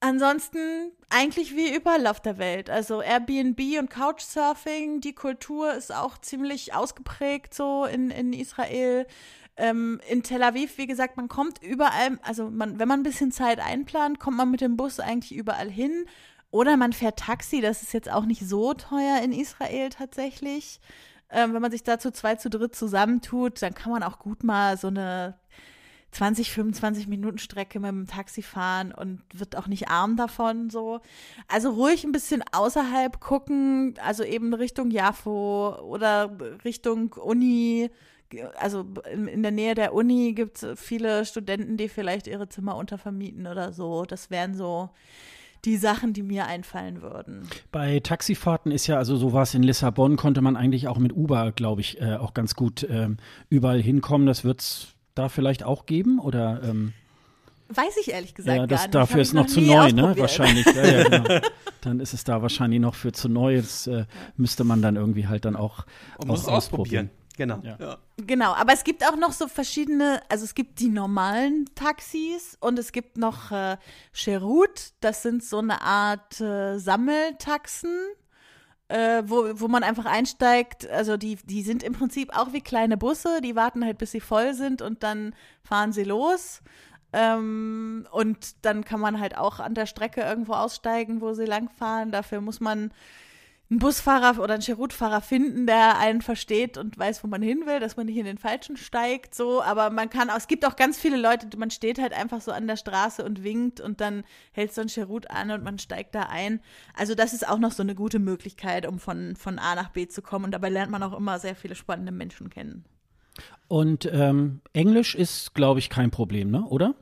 ansonsten eigentlich wie überall auf der Welt. Also Airbnb und Couchsurfing, die Kultur ist auch ziemlich ausgeprägt so in, in Israel. Ähm, in Tel Aviv, wie gesagt, man kommt überall, also man, wenn man ein bisschen Zeit einplant, kommt man mit dem Bus eigentlich überall hin. Oder man fährt Taxi, das ist jetzt auch nicht so teuer in Israel tatsächlich. Ähm, wenn man sich dazu zwei zu dritt zusammentut, dann kann man auch gut mal so eine 20, 25 Minuten Strecke mit dem Taxi fahren und wird auch nicht arm davon so. Also ruhig ein bisschen außerhalb gucken, also eben Richtung Jaffo oder Richtung Uni. Also in, in der Nähe der Uni gibt es viele Studenten, die vielleicht ihre Zimmer untervermieten oder so. Das wären so die Sachen, die mir einfallen würden. Bei Taxifahrten ist ja, also so war in Lissabon, konnte man eigentlich auch mit Uber, glaube ich, äh, auch ganz gut äh, überall hinkommen. Das wird es da vielleicht auch geben? Oder, ähm, Weiß ich ehrlich gesagt ja, das, gar nicht. Dafür ist noch, noch zu neu, ne? Wahrscheinlich. Ja, ja, genau. dann ist es da wahrscheinlich noch für zu neu. Das äh, müsste man dann irgendwie halt dann auch, Und auch ausprobieren. Genau. Ja. Ja. Genau, aber es gibt auch noch so verschiedene, also es gibt die normalen Taxis und es gibt noch äh, Cherut, das sind so eine Art äh, Sammeltaxen äh, wo, wo man einfach einsteigt. Also die, die sind im Prinzip auch wie kleine Busse, die warten halt, bis sie voll sind und dann fahren sie los. Ähm, und dann kann man halt auch an der Strecke irgendwo aussteigen, wo sie langfahren. Dafür muss man einen Busfahrer oder einen Cherutfahrer finden, der einen versteht und weiß, wo man hin will, dass man nicht in den falschen steigt, so. Aber man kann auch, es gibt auch ganz viele Leute, man steht halt einfach so an der Straße und winkt und dann hält so ein Cherut an und man steigt da ein. Also das ist auch noch so eine gute Möglichkeit, um von, von A nach B zu kommen. Und dabei lernt man auch immer sehr viele spannende Menschen kennen. Und ähm, Englisch ist, glaube ich, kein Problem, ne? Oder?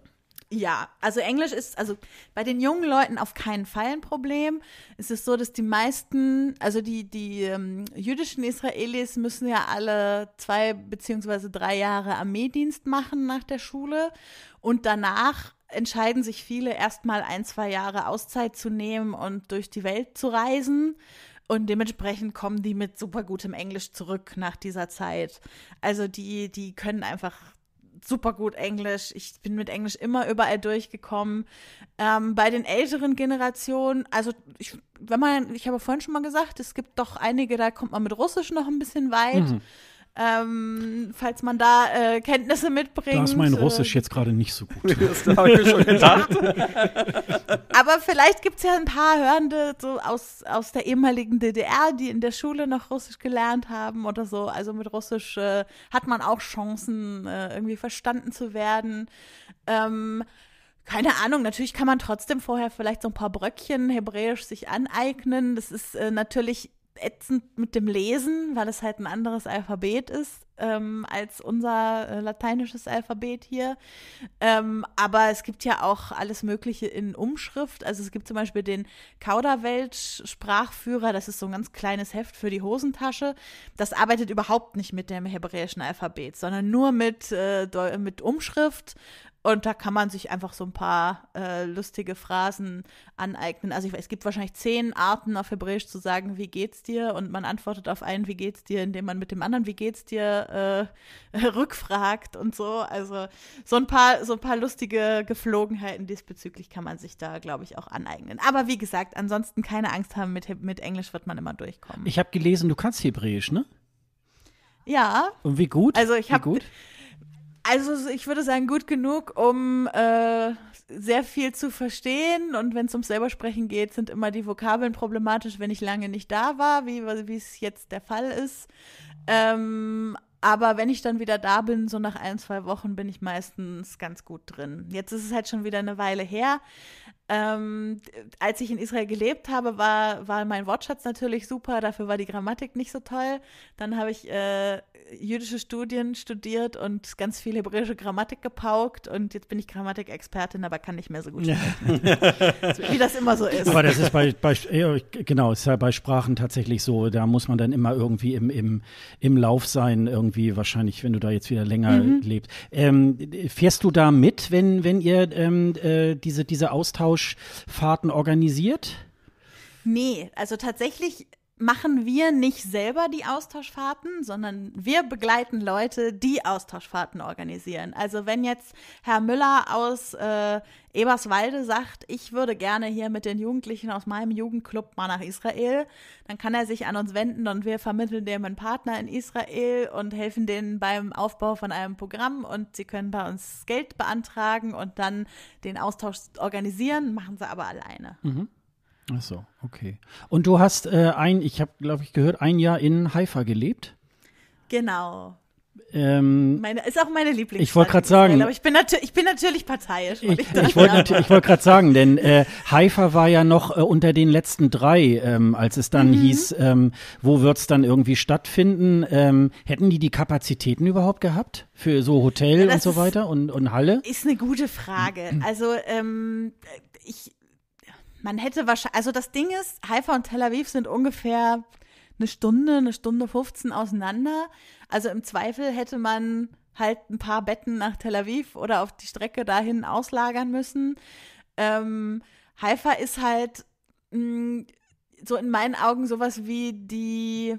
Ja, also Englisch ist, also bei den jungen Leuten auf keinen Fall ein Problem. Es ist so, dass die meisten, also die, die ähm, jüdischen Israelis müssen ja alle zwei beziehungsweise drei Jahre Armeedienst machen nach der Schule. Und danach entscheiden sich viele erstmal ein, zwei Jahre Auszeit zu nehmen und durch die Welt zu reisen. Und dementsprechend kommen die mit super gutem Englisch zurück nach dieser Zeit. Also die, die können einfach super gut Englisch. Ich bin mit Englisch immer überall durchgekommen. Ähm, bei den älteren Generationen, also ich, wenn man, ich habe vorhin schon mal gesagt, es gibt doch einige, da kommt man mit Russisch noch ein bisschen weit. Mhm. Ähm, falls man da äh, Kenntnisse mitbringt. Da ist mein äh, Russisch äh, jetzt gerade nicht so gut. das habe ich mir schon gedacht. Aber vielleicht gibt es ja ein paar Hörende so aus, aus der ehemaligen DDR, die in der Schule noch Russisch gelernt haben oder so. Also mit Russisch äh, hat man auch Chancen, äh, irgendwie verstanden zu werden. Ähm, keine Ahnung, natürlich kann man trotzdem vorher vielleicht so ein paar Bröckchen Hebräisch sich aneignen. Das ist äh, natürlich ätzend mit dem Lesen, weil es halt ein anderes Alphabet ist ähm, als unser äh, lateinisches Alphabet hier. Ähm, aber es gibt ja auch alles Mögliche in Umschrift. Also es gibt zum Beispiel den Kauderwelsch-Sprachführer, das ist so ein ganz kleines Heft für die Hosentasche. Das arbeitet überhaupt nicht mit dem hebräischen Alphabet, sondern nur mit, äh, mit Umschrift und da kann man sich einfach so ein paar äh, lustige Phrasen aneignen. Also ich, es gibt wahrscheinlich zehn Arten auf Hebräisch zu sagen, wie geht's dir? Und man antwortet auf einen, wie geht's dir, indem man mit dem anderen, wie geht's dir, äh, rückfragt und so. Also so ein paar, so ein paar lustige Geflogenheiten diesbezüglich kann man sich da, glaube ich, auch aneignen. Aber wie gesagt, ansonsten keine Angst haben, mit, mit Englisch wird man immer durchkommen. Ich habe gelesen, du kannst Hebräisch, ne? Ja. Und wie gut? Also ich habe also ich würde sagen, gut genug, um äh, sehr viel zu verstehen. Und wenn es ums Selbersprechen geht, sind immer die Vokabeln problematisch, wenn ich lange nicht da war, wie es jetzt der Fall ist. Ähm, aber wenn ich dann wieder da bin, so nach ein, zwei Wochen, bin ich meistens ganz gut drin. Jetzt ist es halt schon wieder eine Weile her. Ähm, als ich in Israel gelebt habe, war, war mein Wortschatz natürlich super, dafür war die Grammatik nicht so toll. Dann habe ich äh, jüdische Studien studiert und ganz viel hebräische Grammatik gepaukt und jetzt bin ich Grammatikexpertin, aber kann nicht mehr so gut sprechen. Wie das immer so ist. Aber das ist bei, bei genau, ist ja bei Sprachen tatsächlich so, da muss man dann immer irgendwie im, im, im Lauf sein, irgendwie wahrscheinlich, wenn du da jetzt wieder länger mhm. lebst. Ähm, fährst du da mit, wenn, wenn ihr ähm, äh, diese, diese Austausch Austauschfahrten organisiert? Nee, also tatsächlich machen wir nicht selber die Austauschfahrten, sondern wir begleiten Leute, die Austauschfahrten organisieren. Also wenn jetzt Herr Müller aus äh, Eberswalde sagt, ich würde gerne hier mit den Jugendlichen aus meinem Jugendclub mal nach Israel, dann kann er sich an uns wenden und wir vermitteln dem einen Partner in Israel und helfen denen beim Aufbau von einem Programm und sie können bei uns Geld beantragen und dann den Austausch organisieren, machen sie aber alleine. Mhm. Ach so, okay. Und du hast äh, ein, ich habe, glaube ich, gehört, ein Jahr in Haifa gelebt. Genau. Ähm, meine, ist auch meine Lieblingsstadt. Ich wollte gerade sagen. Aber ich bin, ich bin natürlich parteiisch. Ich, ich, ich wollte wollt gerade sagen, denn äh, Haifa war ja noch äh, unter den letzten drei, ähm, als es dann mhm. hieß, ähm, wo wird es dann irgendwie stattfinden. Ähm, hätten die die Kapazitäten überhaupt gehabt für so Hotel ja, und so weiter und, und Halle? Ist eine gute Frage. Also ähm, ich man hätte wahrscheinlich, also das Ding ist, Haifa und Tel Aviv sind ungefähr eine Stunde, eine Stunde 15 auseinander. Also im Zweifel hätte man halt ein paar Betten nach Tel Aviv oder auf die Strecke dahin auslagern müssen. Ähm, Haifa ist halt mh, mm, so in meinen Augen sowas wie die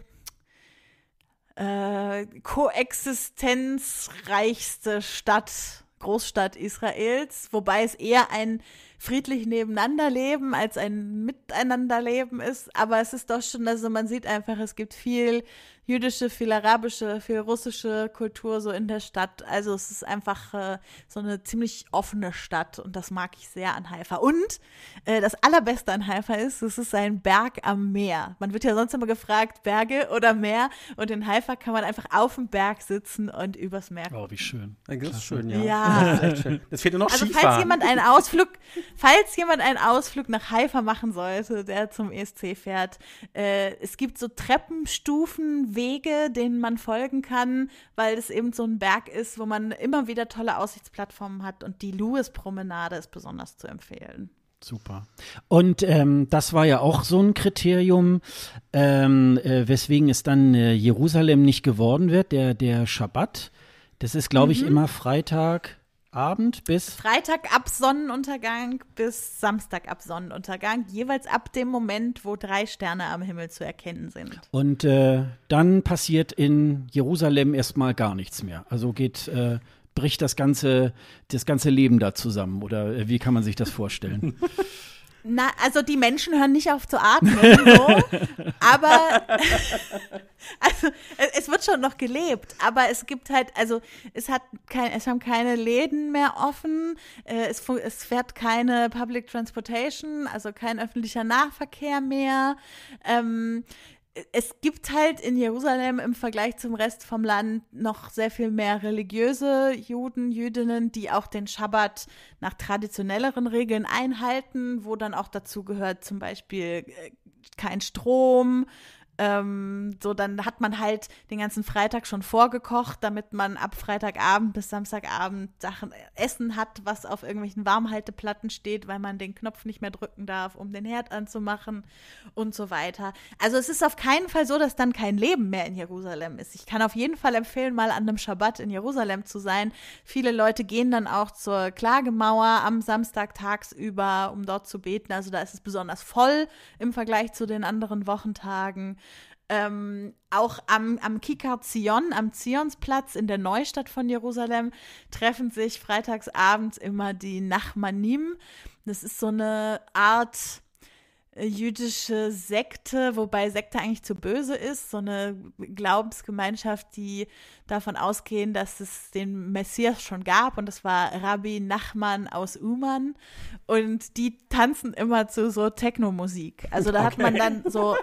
äh, koexistenzreichste Stadt, Großstadt Israels, wobei es eher ein friedlich nebeneinander leben als ein Miteinander leben ist. Aber es ist doch schon, also man sieht einfach, es gibt viel jüdische, viel arabische, viel russische Kultur so in der Stadt. Also es ist einfach äh, so eine ziemlich offene Stadt und das mag ich sehr an Haifa. Und äh, das Allerbeste an Haifa ist, es ist ein Berg am Meer. Man wird ja sonst immer gefragt, Berge oder Meer. Und in Haifa kann man einfach auf dem Berg sitzen und übers Meer. Oh, wie schön. Das ist schön, ja. ja. Das, ist schön. das fehlt nur noch also, Skifahren. falls jemand einen Ausflug, falls jemand einen Ausflug nach Haifa machen sollte, der zum ESC fährt, äh, es gibt so Treppenstufen, Wege, denen man folgen kann, weil es eben so ein Berg ist, wo man immer wieder tolle Aussichtsplattformen hat und die Lewis-Promenade ist besonders zu empfehlen. Super. Und ähm, das war ja auch so ein Kriterium, ähm, äh, weswegen es dann äh, Jerusalem nicht geworden wird, der, der Schabbat. Das ist, glaube ich, mhm. immer Freitag, Abend bis. Freitag ab Sonnenuntergang bis Samstag ab Sonnenuntergang, jeweils ab dem Moment, wo drei Sterne am Himmel zu erkennen sind. Und äh, dann passiert in Jerusalem erstmal gar nichts mehr. Also geht. Äh, bricht das ganze, das ganze Leben da zusammen? Oder äh, wie kann man sich das vorstellen? Na, also die Menschen hören nicht auf zu atmen, so, aber also es wird schon noch gelebt, aber es gibt halt, also es hat kein, es haben keine Läden mehr offen, äh, es, es fährt keine Public Transportation, also kein öffentlicher Nahverkehr mehr. Ähm, es gibt halt in Jerusalem im Vergleich zum Rest vom Land noch sehr viel mehr religiöse Juden, Jüdinnen, die auch den Schabbat nach traditionelleren Regeln einhalten, wo dann auch dazu gehört zum Beispiel äh, kein Strom, ähm, so, dann hat man halt den ganzen Freitag schon vorgekocht, damit man ab Freitagabend bis Samstagabend Sachen, äh, Essen hat, was auf irgendwelchen Warmhalteplatten steht, weil man den Knopf nicht mehr drücken darf, um den Herd anzumachen und so weiter. Also es ist auf keinen Fall so, dass dann kein Leben mehr in Jerusalem ist. Ich kann auf jeden Fall empfehlen, mal an einem Schabbat in Jerusalem zu sein. Viele Leute gehen dann auch zur Klagemauer am Samstag tagsüber, um dort zu beten. Also da ist es besonders voll im Vergleich zu den anderen Wochentagen. Ähm, auch am, am Kikar Zion, am Zionsplatz in der Neustadt von Jerusalem, treffen sich freitagsabends immer die Nachmanim. Das ist so eine Art äh, jüdische Sekte, wobei Sekte eigentlich zu böse ist, so eine Glaubensgemeinschaft, die davon ausgehen, dass es den Messias schon gab und das war Rabbi Nachman aus Uman und die tanzen immer zu so Techno-Musik. Also da okay. hat man dann so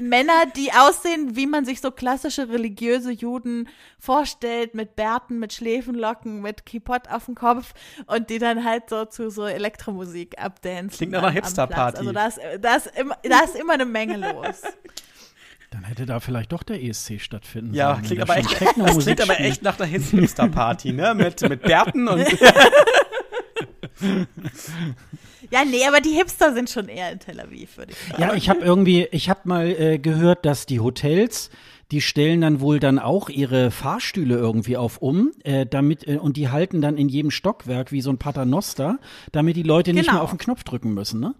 Männer, die aussehen, wie man sich so klassische religiöse Juden vorstellt, mit Bärten, mit Schläfenlocken, mit Kipott auf dem Kopf und die dann halt so zu so Elektromusik abdancen. Klingt nach einer Hipster-Party. Also da ist, da, ist immer, da ist immer eine Menge los. Dann hätte da vielleicht doch der ESC stattfinden ja, sollen. Klingt aber echt, das klingt aber echt nach einer Hipster-Party, ne? Mit, mit Bärten und. ja, nee, aber die Hipster sind schon eher in Tel Aviv, würde ich sagen. Ja, ich habe irgendwie, ich habe mal äh, gehört, dass die Hotels die stellen dann wohl dann auch ihre Fahrstühle irgendwie auf um, äh, damit äh, und die halten dann in jedem Stockwerk wie so ein Paternoster, damit die Leute genau. nicht mehr genau. auf den Knopf drücken müssen, ne?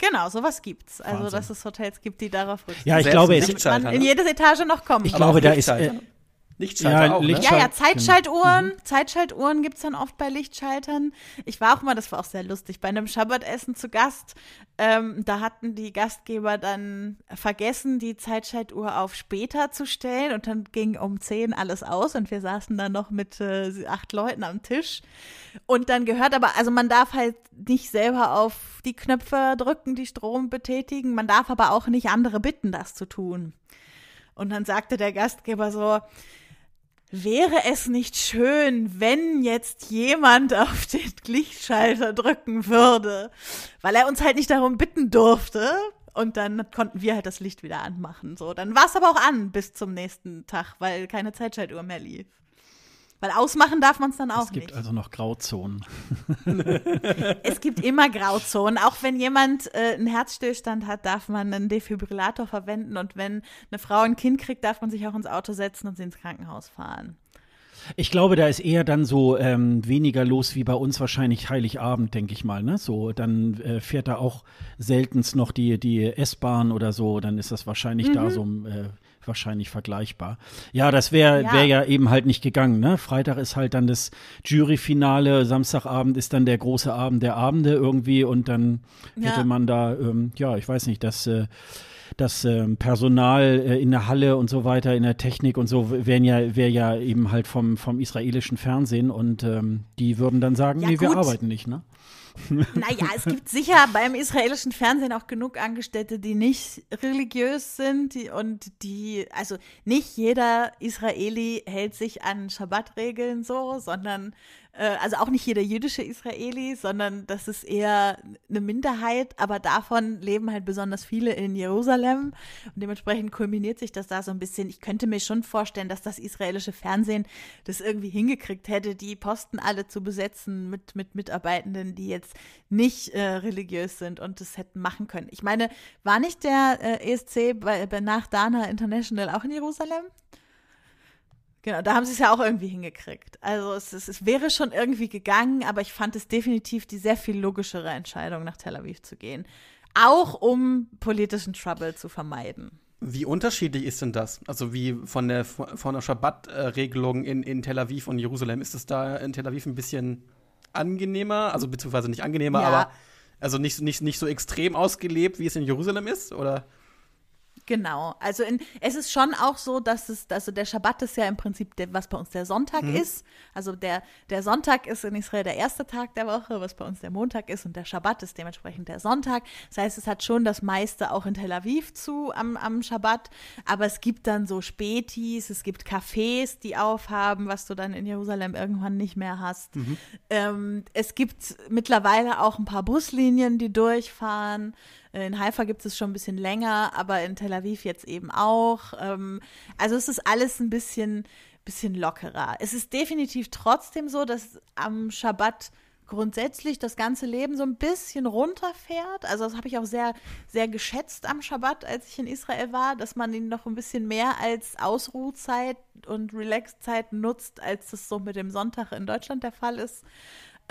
Genau, sowas gibt's. Also, dass es Hotels gibt, die darauf rücksichtigen. Ja, ich Selbst glaube, es man in ne? jeder Etage noch kommen. Ich glaube, da ist äh, Lichtschalter ja, auch, Lichtschal ne? Ja, ja, Zeitschaltuhren. Genau. Mhm. Zeitschaltuhren gibt es dann oft bei Lichtschaltern. Ich war auch mal, das war auch sehr lustig, bei einem Schabbatessen zu Gast. Ähm, da hatten die Gastgeber dann vergessen, die Zeitschaltuhr auf später zu stellen. Und dann ging um zehn alles aus und wir saßen dann noch mit äh, acht Leuten am Tisch. Und dann gehört aber, also man darf halt nicht selber auf die Knöpfe drücken, die Strom betätigen. Man darf aber auch nicht andere bitten, das zu tun. Und dann sagte der Gastgeber so, Wäre es nicht schön, wenn jetzt jemand auf den Lichtschalter drücken würde, weil er uns halt nicht darum bitten durfte, und dann konnten wir halt das Licht wieder anmachen. So, dann war es aber auch an bis zum nächsten Tag, weil keine Zeitschaltuhr mehr lief. Weil ausmachen darf man es dann auch nicht. Es gibt nicht. also noch Grauzonen. es gibt immer Grauzonen. Auch wenn jemand äh, einen Herzstillstand hat, darf man einen Defibrillator verwenden. Und wenn eine Frau ein Kind kriegt, darf man sich auch ins Auto setzen und sie ins Krankenhaus fahren. Ich glaube, da ist eher dann so ähm, weniger los wie bei uns wahrscheinlich Heiligabend, denke ich mal. Ne? So, dann äh, fährt da auch seltenst noch die, die S-Bahn oder so. Dann ist das wahrscheinlich mhm. da so ähm, äh, wahrscheinlich vergleichbar. Ja, das wäre ja. Wär ja eben halt nicht gegangen. Ne? Freitag ist halt dann das Juryfinale, Samstagabend ist dann der große Abend der Abende irgendwie und dann ja. hätte man da, ähm, ja, ich weiß nicht, das. Äh, das ähm, Personal äh, in der Halle und so weiter, in der Technik und so, wären ja, wäre ja eben halt vom, vom israelischen Fernsehen und ähm, die würden dann sagen, ja, nee, gut. wir arbeiten nicht, ne? Naja, es gibt sicher beim israelischen Fernsehen auch genug Angestellte, die nicht religiös sind und die, also nicht jeder Israeli hält sich an Schabbatregeln so, sondern äh, also auch nicht jeder jüdische Israeli, sondern das ist eher eine Minderheit, aber davon leben halt besonders viele in Jerusalem und dementsprechend kulminiert sich das da so ein bisschen. Ich könnte mir schon vorstellen, dass das israelische Fernsehen das irgendwie hingekriegt hätte, die Posten alle zu besetzen mit, mit Mitarbeitenden, die jetzt nicht äh, religiös sind und das hätten machen können. Ich meine, war nicht der äh, ESC bei, bei nach Dana International auch in Jerusalem? Genau, da haben sie es ja auch irgendwie hingekriegt. Also es, es, es, wäre schon irgendwie gegangen, aber ich fand es definitiv die sehr viel logischere Entscheidung, nach Tel Aviv zu gehen. Auch um politischen Trouble zu vermeiden. Wie unterschiedlich ist denn das? Also wie von der, von der Schabbat-Regelung in, in Tel Aviv und Jerusalem. Ist es da in Tel Aviv ein bisschen angenehmer? Also beziehungsweise nicht angenehmer, ja. aber also nicht, nicht, nicht so extrem ausgelebt, wie es in Jerusalem ist? Oder? Genau. Also in, es ist schon auch so, dass es, also der Schabbat ist ja im Prinzip, der, was bei uns der Sonntag mhm. ist. Also der, der Sonntag ist in Israel der erste Tag der Woche, was bei uns der Montag ist und der Schabbat ist dementsprechend der Sonntag. Das heißt, es hat schon das meiste auch in Tel Aviv zu am, am Schabbat, aber es gibt dann so Spätis, es gibt Cafés, die aufhaben, was du dann in Jerusalem irgendwann nicht mehr hast. Mhm. Ähm, es gibt mittlerweile auch ein paar Buslinien, die durchfahren. Äh, in Haifa gibt es schon ein bisschen länger, aber in Tel Aviv jetzt eben auch. Ähm, also es ist alles ein bisschen, bisschen lockerer. Es ist definitiv trotzdem so, dass am Schabbat grundsätzlich das ganze Leben so ein bisschen runterfährt. Also das habe ich auch sehr, sehr geschätzt am Schabbat, als ich in Israel war, dass man ihn noch ein bisschen mehr als Ausruhzeit und Relaxzeit nutzt, als das so mit dem Sonntag in Deutschland der Fall ist.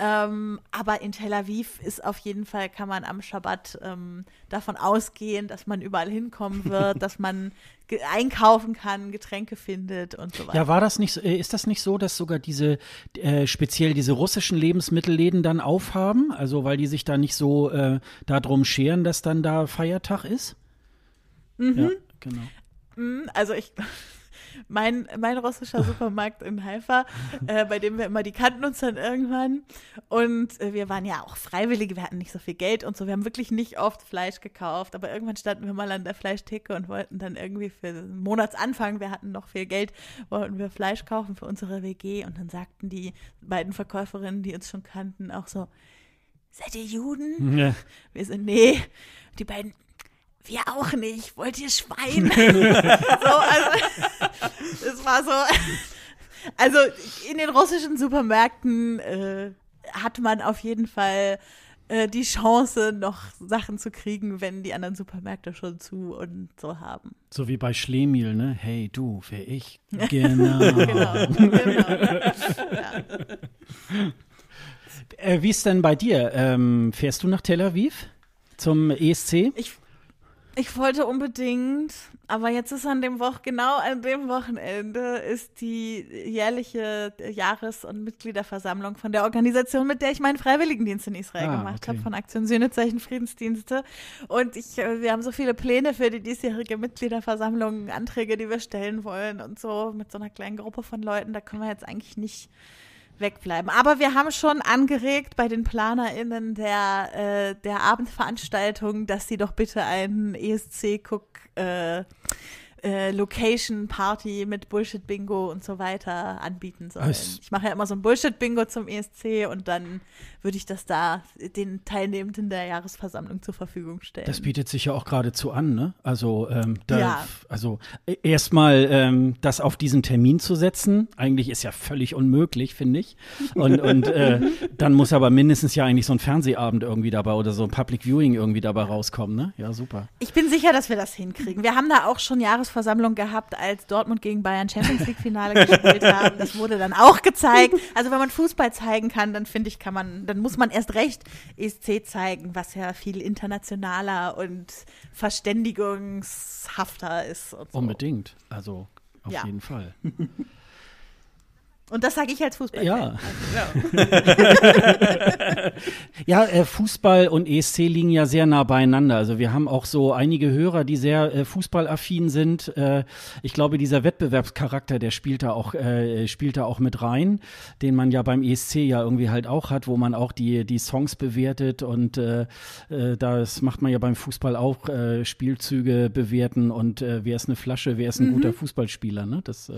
Ähm, aber in Tel Aviv ist auf jeden Fall, kann man am Schabbat ähm, davon ausgehen, dass man überall hinkommen wird, dass man einkaufen kann, Getränke findet und so weiter. Ja, war das nicht, äh, ist das nicht so, dass sogar diese, äh, speziell diese russischen Lebensmittelläden dann aufhaben? Also, weil die sich da nicht so äh, darum scheren, dass dann da Feiertag ist? Mhm. Ja, genau. Mhm, also ich, mein, mein russischer Supermarkt in Haifa, äh, bei dem wir immer, die kannten uns dann irgendwann. Und äh, wir waren ja auch Freiwillige, wir hatten nicht so viel Geld und so. Wir haben wirklich nicht oft Fleisch gekauft, aber irgendwann standen wir mal an der Fleischtheke und wollten dann irgendwie für Monatsanfang, wir hatten noch viel Geld, wollten wir Fleisch kaufen für unsere WG. Und dann sagten die beiden Verkäuferinnen, die uns schon kannten, auch so, Seid ihr Juden? Ja. Wir sind, nee. Die beiden, wir auch nicht, wollt ihr Schwein? so, also, es war so, also in den russischen Supermärkten äh, hat man auf jeden Fall äh, die Chance, noch Sachen zu kriegen, wenn die anderen Supermärkte schon zu und so haben. So wie bei Schlemiel, ne? Hey, du, wer ich? Genau. genau, genau. ja. äh, wie ist denn bei dir? Ähm, fährst du nach Tel Aviv? zum ESC? Ich ich wollte unbedingt, aber jetzt ist an dem Woch, genau an dem Wochenende, ist die jährliche Jahres- und Mitgliederversammlung von der Organisation, mit der ich meinen Freiwilligendienst in Israel ah, gemacht okay. habe, von Aktion Sühnezeichen Friedensdienste. Und ich, äh, wir haben so viele Pläne für die diesjährige Mitgliederversammlung, Anträge, die wir stellen wollen und so, mit so einer kleinen Gruppe von Leuten, da können wir jetzt eigentlich nicht wegbleiben. Aber wir haben schon angeregt bei den PlanerInnen der, äh, der Abendveranstaltung, dass sie doch bitte einen ESC-Guck äh, äh, Location Party mit Bullshit Bingo und so weiter anbieten sollen. Was? Ich mache ja immer so ein Bullshit Bingo zum ESC und dann würde ich das da den Teilnehmenden der Jahresversammlung zur Verfügung stellen. Das bietet sich ja auch geradezu an, ne? Also ähm, da, ja. also äh, erstmal ähm, das auf diesen Termin zu setzen, eigentlich ist ja völlig unmöglich, finde ich. Und, und äh, dann muss aber mindestens ja eigentlich so ein Fernsehabend irgendwie dabei oder so ein Public Viewing irgendwie dabei rauskommen, ne? Ja, super. Ich bin sicher, dass wir das hinkriegen. Wir haben da auch schon Jahres Jahresversammlung gehabt, als Dortmund gegen Bayern Champions League Finale gespielt haben. Das wurde dann auch gezeigt. Also wenn man Fußball zeigen kann, dann finde ich, kann man, dann muss man erst recht ESC zeigen, was ja viel internationaler und verständigungshafter ist. Und so. Unbedingt. Also auf ja. jeden Fall. Und das sage ich als Fußball. Ja. Also, ja, äh, Fußball und ESC liegen ja sehr nah beieinander. Also wir haben auch so einige Hörer, die sehr äh, fußballaffin sind. Äh, ich glaube, dieser Wettbewerbscharakter, der spielt da auch, äh, spielt da auch mit rein, den man ja beim ESC ja irgendwie halt auch hat, wo man auch die, die Songs bewertet und äh, äh, das macht man ja beim Fußball auch, Spielzüge bewerten und wer ist eine Flasche, wer ist ein mhm. guter Fußballspieler, ne? Das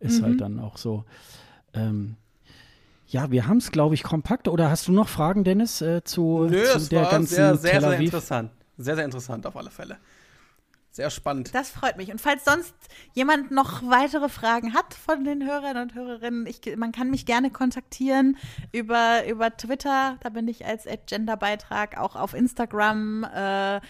ist halt mhm. halt dann auch so. Ähm, ja, wir haben es, glaube ich, kompakt. Oder hast du noch Fragen, Dennis, äh, zu, Nö, zu der ganzen sehr, sehr, sehr interessant. Sehr, sehr interessant auf alle Fälle. Sehr spannend. Das freut mich. Und falls sonst jemand noch weitere Fragen hat von den Hörern und Hörerinnen, ich, man kann mich gerne kontaktieren über, über Twitter. Da bin ich als Genderbeitrag, auch auf Instagram. Äh,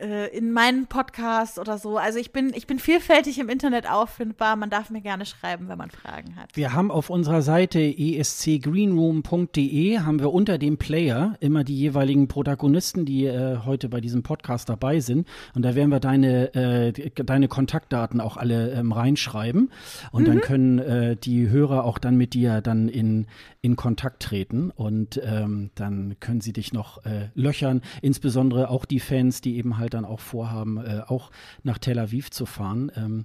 äh, in meinen Podcast oder so. Also ich bin, ich bin vielfältig im Internet auffindbar. Man darf mir gerne schreiben, wenn man Fragen hat. Wir haben auf unserer Seite escgreenroom.de haben wir unter dem Player immer die jeweiligen Protagonisten, die äh, heute bei diesem Podcast dabei sind. Und da werden wir deine, äh, deine Kontaktdaten auch alle ähm, reinschreiben. Und mhm. dann können äh, die Hörer auch dann mit dir dann in, in Kontakt treten. Und ähm, dann können sie dich noch äh, löchern. Insbesondere auch die Fans, die eben halt halt dann auch vorhaben, äh, auch nach Tel Aviv zu fahren. Ähm,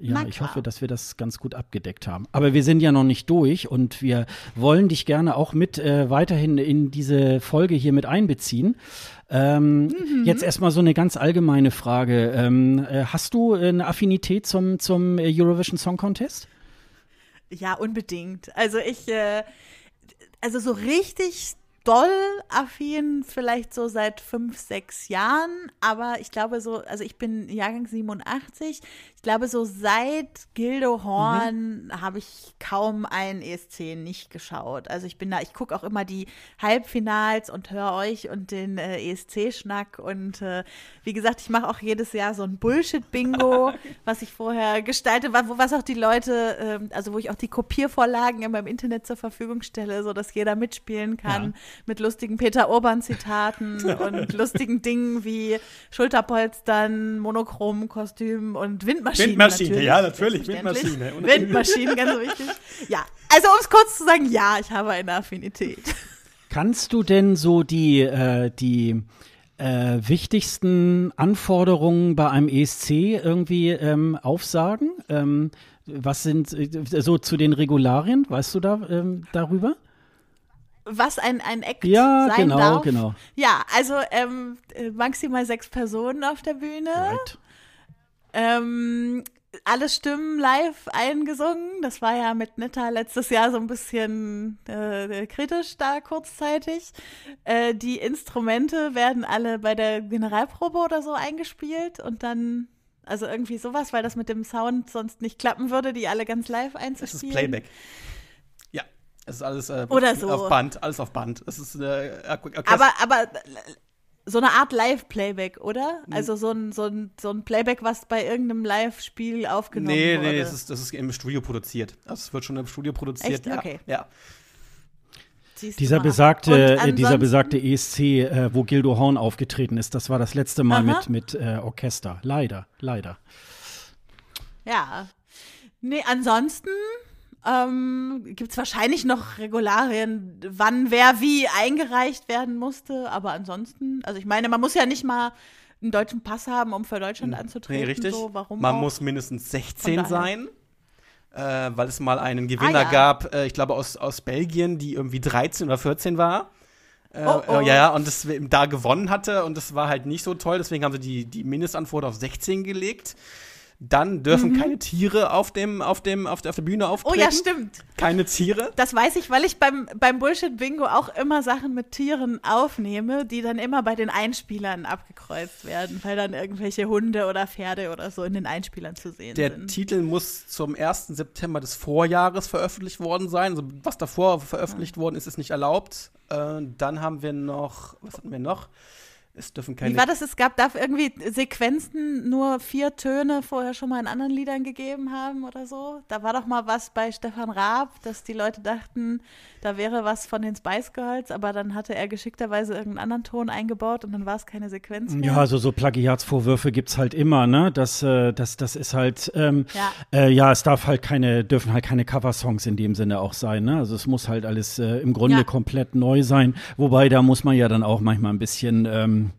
ja, ich hoffe, dass wir das ganz gut abgedeckt haben. Aber wir sind ja noch nicht durch und wir wollen dich gerne auch mit äh, weiterhin in diese Folge hier mit einbeziehen. Ähm, mhm. Jetzt erstmal so eine ganz allgemeine Frage. Ähm, äh, hast du eine Affinität zum, zum Eurovision Song Contest? Ja, unbedingt. Also ich, äh, also so richtig doll affin, vielleicht so seit fünf, sechs Jahren, aber ich glaube so, also ich bin Jahrgang 87, ich glaube so seit Gildehorn mhm. habe ich kaum einen ESC nicht geschaut. Also ich bin da, ich gucke auch immer die Halbfinals und höre euch und den äh, ESC-Schnack und äh, wie gesagt, ich mache auch jedes Jahr so ein Bullshit-Bingo, was ich vorher gestalte, wo, was auch die Leute, äh, also wo ich auch die Kopiervorlagen immer im Internet zur Verfügung stelle, sodass jeder mitspielen kann. Ja mit lustigen Peter Urban-Zitaten und lustigen Dingen wie Schulterpolstern, monochromen Kostümen und Windmaschinen. Windmaschine, natürlich, ja, natürlich, Windmaschine. Und Windmaschinen, ganz wichtig. Ja, also um es kurz zu sagen, ja, ich habe eine Affinität. Kannst du denn so die, äh, die äh, wichtigsten Anforderungen bei einem ESC irgendwie ähm, aufsagen? Ähm, was sind äh, so zu den Regularien? Weißt du da ähm, darüber? was ein, ein Act ja, sein genau, darf. Genau. Ja, also ähm, äh, maximal sechs Personen auf der Bühne. Right. Ähm, alle Stimmen live eingesungen. Das war ja mit Nitta letztes Jahr so ein bisschen äh, äh, kritisch da kurzzeitig. Äh, die Instrumente werden alle bei der Generalprobe oder so eingespielt und dann also irgendwie sowas, weil das mit dem Sound sonst nicht klappen würde, die alle ganz live einzuspielen. Das ist Playback. Es ist alles äh, Oder so. auf Band, alles auf Band. Es ist eine äh, Orchester aber, aber so eine Art Live-Playback, oder? Also so ein, so, ein, so ein Playback, was bei irgendeinem Live-Spiel aufgenommen nee, wurde. Nee, nee, das ist, das ist im Studio produziert. Das also wird schon im Studio produziert. Echt? Ja, okay. ja. Dieser besagte, äh, dieser besagte ESC, äh, wo Gildo Horn aufgetreten ist, das war das letzte Mal Aha. mit, mit äh, Orchester. Leider, leider. Ja. Nee, ansonsten ähm, gibt es wahrscheinlich noch Regularien, wann wer wie eingereicht werden musste. Aber ansonsten, also ich meine, man muss ja nicht mal einen deutschen Pass haben, um für Deutschland anzutreten. Nee, richtig. So, warum man auch? muss mindestens 16 sein. Äh, weil es mal einen ah, Gewinner ah, ja. gab, äh, ich glaube aus, aus Belgien, die irgendwie 13 oder 14 war. Äh, oh, oh. Äh, ja, ja, und das da gewonnen hatte und das war halt nicht so toll, deswegen haben sie die, die Mindestanforderung auf 16 gelegt. Dann dürfen mhm. keine Tiere auf, dem, auf, dem, auf, der, auf der Bühne auftreten. Oh ja, stimmt. Keine Tiere. Das weiß ich, weil ich beim, beim Bullshit-Bingo auch immer Sachen mit Tieren aufnehme, die dann immer bei den Einspielern abgekreuzt werden, weil dann irgendwelche Hunde oder Pferde oder so in den Einspielern zu sehen der sind. Der Titel muss zum 1. September des Vorjahres veröffentlicht worden sein. Also was davor veröffentlicht ja. Ah. worden ist, ist nicht erlaubt. Äh, dann haben wir noch, was hatten wir noch? Es dürfen keine. Wie war das? Es gab, darf irgendwie Sequenzen nur vier Töne vorher schon mal in anderen Liedern gegeben haben oder so? Da war doch mal was bei Stefan Raab, dass die Leute dachten, da wäre was von den Spice Girls, aber dann hatte er geschickterweise irgendeinen anderen Ton eingebaut und dann war es keine Sequenz mehr. Ja, also so Plagiatsvorwürfe gibt es halt immer, ne? Das, äh, das, das ist halt, ähm, ja. Äh, ja. es darf halt keine, dürfen halt keine Coversongs in dem Sinne auch sein, ne? Also es muss halt alles äh, im Grunde ja. komplett neu sein. Wobei, da muss man ja dann auch manchmal ein bisschen, ähm,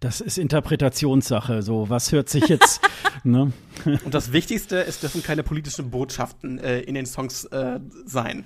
das ist Interpretationssache, so was hört sich jetzt, ne? Und das Wichtigste, es dürfen keine politischen Botschaften äh, in den Songs äh, sein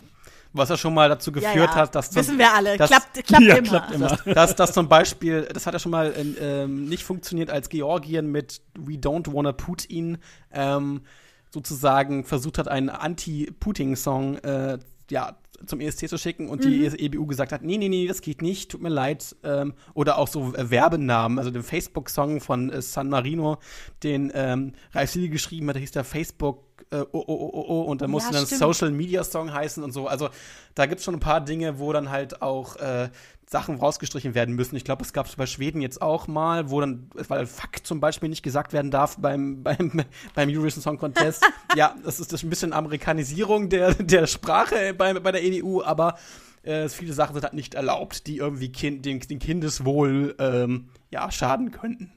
was ja schon mal dazu geführt ja, ja. hat, dass zum, wissen wir alle, dass, klappt, klappt ja, immer. Klappt immer. Dass, dass, zum Beispiel, das hat ja schon mal ähm, ähm nicht funktioniert, als Georgien mit We Don't Wanna Putin ähm, sozusagen versucht hat, einen Anti-Putin-Song äh, ja, zum ESC zu schicken und die mhm. EBU e gesagt hat, nee, nee, nee, das geht nicht, tut mir leid. Ähm, oder auch so Werbenamen, also den Facebook-Song von äh, San Marino, den ähm, Ralf Siegel geschrieben hat, der hieß der Facebook äh, oh, oh, oh, oh, und dann ja, musste dann Social Media Song heißen und so. Also da gibt es schon ein paar Dinge, wo dann halt auch äh, Sachen rausgestrichen werden müssen. Ich glaube, es gab es bei Schweden jetzt auch mal, wo dann, weil Fuck zum Beispiel nicht gesagt werden darf beim, beim, beim Eurovision Song Contest. ja, das ist das ein bisschen Amerikanisierung der, der Sprache bei, bei der CDU, e aber äh, viele Sachen sind halt nicht erlaubt, die irgendwie kind, den, den, Kindeswohl ähm, ja, schaden könnten.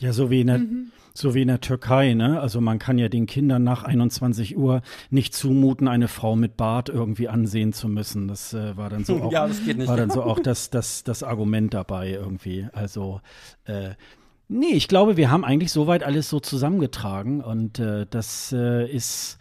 Ja, so wie in der, mhm. so wie in der Türkei, ne? Also man kann ja den Kindern nach 21 Uhr nicht zumuten, eine Frau mit Bart irgendwie ansehen zu müssen. Das äh, war dann so auch, ja, das geht nicht. war dann so auch das, das, das Argument dabei irgendwie. Also äh, nee, ich glaube, wir haben eigentlich soweit alles so zusammengetragen und äh, das äh, ist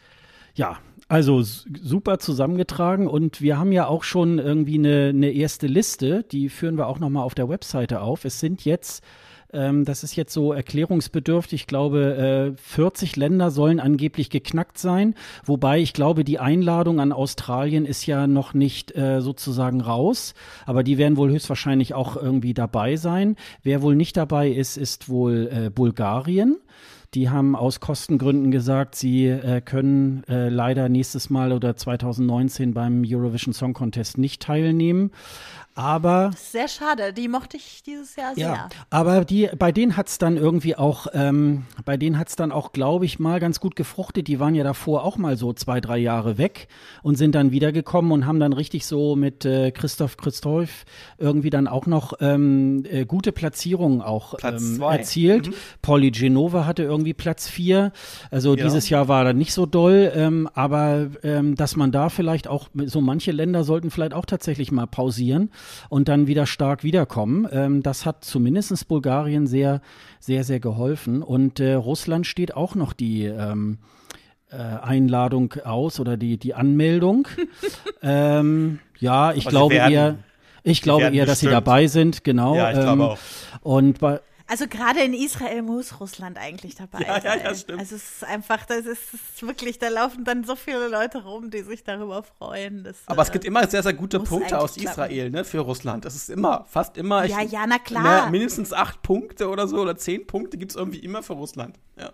ja, also super zusammengetragen und wir haben ja auch schon irgendwie eine, eine erste Liste, die führen wir auch nochmal auf der Webseite auf. Es sind jetzt ähm, das ist jetzt so erklärungsbedürftig. Ich glaube, äh, 40 Länder sollen angeblich geknackt sein. Wobei ich glaube, die Einladung an Australien ist ja noch nicht äh, sozusagen raus. Aber die werden wohl höchstwahrscheinlich auch irgendwie dabei sein. Wer wohl nicht dabei ist, ist wohl äh, Bulgarien. Die haben aus Kostengründen gesagt, sie äh, können äh, leider nächstes Mal oder 2019 beim Eurovision Song Contest nicht teilnehmen. Aber. Sehr schade, die mochte ich dieses Jahr sehr. Ja, aber die, bei denen hat es dann irgendwie auch, ähm, bei denen hat es dann auch, glaube ich, mal ganz gut gefruchtet. Die waren ja davor auch mal so zwei, drei Jahre weg und sind dann wiedergekommen und haben dann richtig so mit äh, Christoph Christolf irgendwie dann auch noch ähm, äh, gute Platzierungen auch ähm, erzielt. Mhm. Polly Genova hatte irgendwie Platz vier. Also ja. dieses Jahr war dann nicht so doll, ähm, aber ähm, dass man da vielleicht auch, so manche Länder sollten vielleicht auch tatsächlich mal pausieren und dann wieder stark wiederkommen. Ähm, das hat zumindest Bulgarien sehr, sehr, sehr geholfen. Und äh, Russland steht auch noch die ähm, äh, Einladung aus oder die, die Anmeldung. ähm, ja, ich Aber glaube eher. Ich glaube eher, dass bestimmt. sie dabei sind, genau. Ja, ich glaube ähm, auch. Und bei, also gerade in Israel muss Russland eigentlich dabei ja, sein. Ja, ja, stimmt. Also es ist einfach, das ist, ist, wirklich, da laufen dann so viele Leute rum, die sich darüber freuen. Dass, Aber es gibt äh, immer sehr, sehr gute Punkte aus Israel, ne, für Russland. Es ist immer, fast immer. Ich, ja, na klar. Na, ne, mindestens acht Punkte oder so oder zehn Punkte gibt es irgendwie immer für Russland. Ja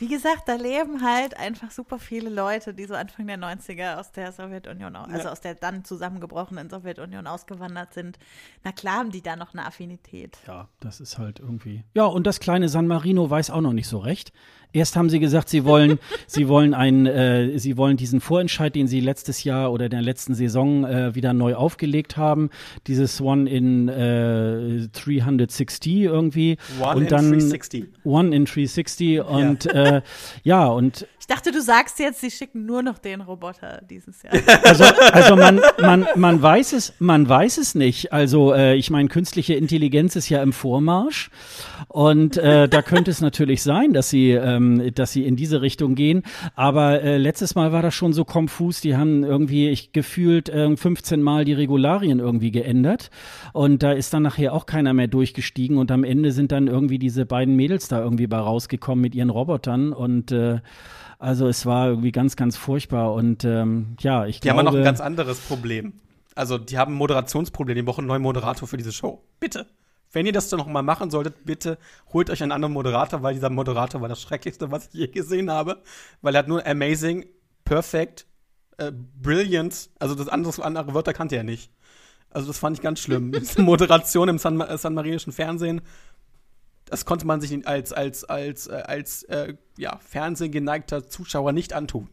wie gesagt, da leben halt einfach super viele Leute, die so Anfang der 90er aus der Sowjetunion, also ja. aus der dann zusammengebrochenen Sowjetunion ausgewandert sind. Na klar haben die da noch eine Affinität. Ja, das ist halt irgendwie. Ja, und das kleine San Marino weiß auch noch nicht so recht. Erst haben sie gesagt, sie wollen, sie wollen einen, äh, sie wollen diesen Vorentscheid, den sie letztes Jahr oder in der letzten Saison äh, wieder neu aufgelegt haben, dieses One in äh, 360 irgendwie. One und in dann, 360. One in 360 und ja, äh, ja und äh, Ich dachte, du sagst jetzt, sie schicken nur noch den Roboter dieses Jahr. Also, also man, man, man weiß es, man weiß es nicht. Also äh, ich meine, künstliche Intelligenz ist ja im Vormarsch und äh, da könnte es natürlich sein, dass sie, ähm, dass sie in diese Richtung gehen. Aber äh, letztes Mal war das schon so konfus. Die haben irgendwie ich gefühlt 15 äh, Mal die Regularien irgendwie geändert und da ist dann nachher auch keiner mehr durchgestiegen und am Ende sind dann irgendwie diese beiden Mädels da irgendwie bei rausgekommen mit ihren Robotern und äh, also es war irgendwie ganz, ganz furchtbar. Und ähm, ja, ich die glaube. Die haben noch ein ganz anderes Problem. Also die haben ein Moderationsproblem. Die brauchen einen neuen Moderator für diese Show. Bitte. Wenn ihr das dann noch mal machen solltet, bitte holt euch einen anderen Moderator, weil dieser Moderator war das Schrecklichste, was ich je gesehen habe. Weil er hat nur amazing, perfect, äh, brilliant, also das andere, andere Wörter kannte er nicht. Also das fand ich ganz schlimm. Moderation im San, äh, sanmarinischen Fernsehen das konnte man sich als, als, als, äh, als äh, ja, fernsehgeneigter Zuschauer nicht antun.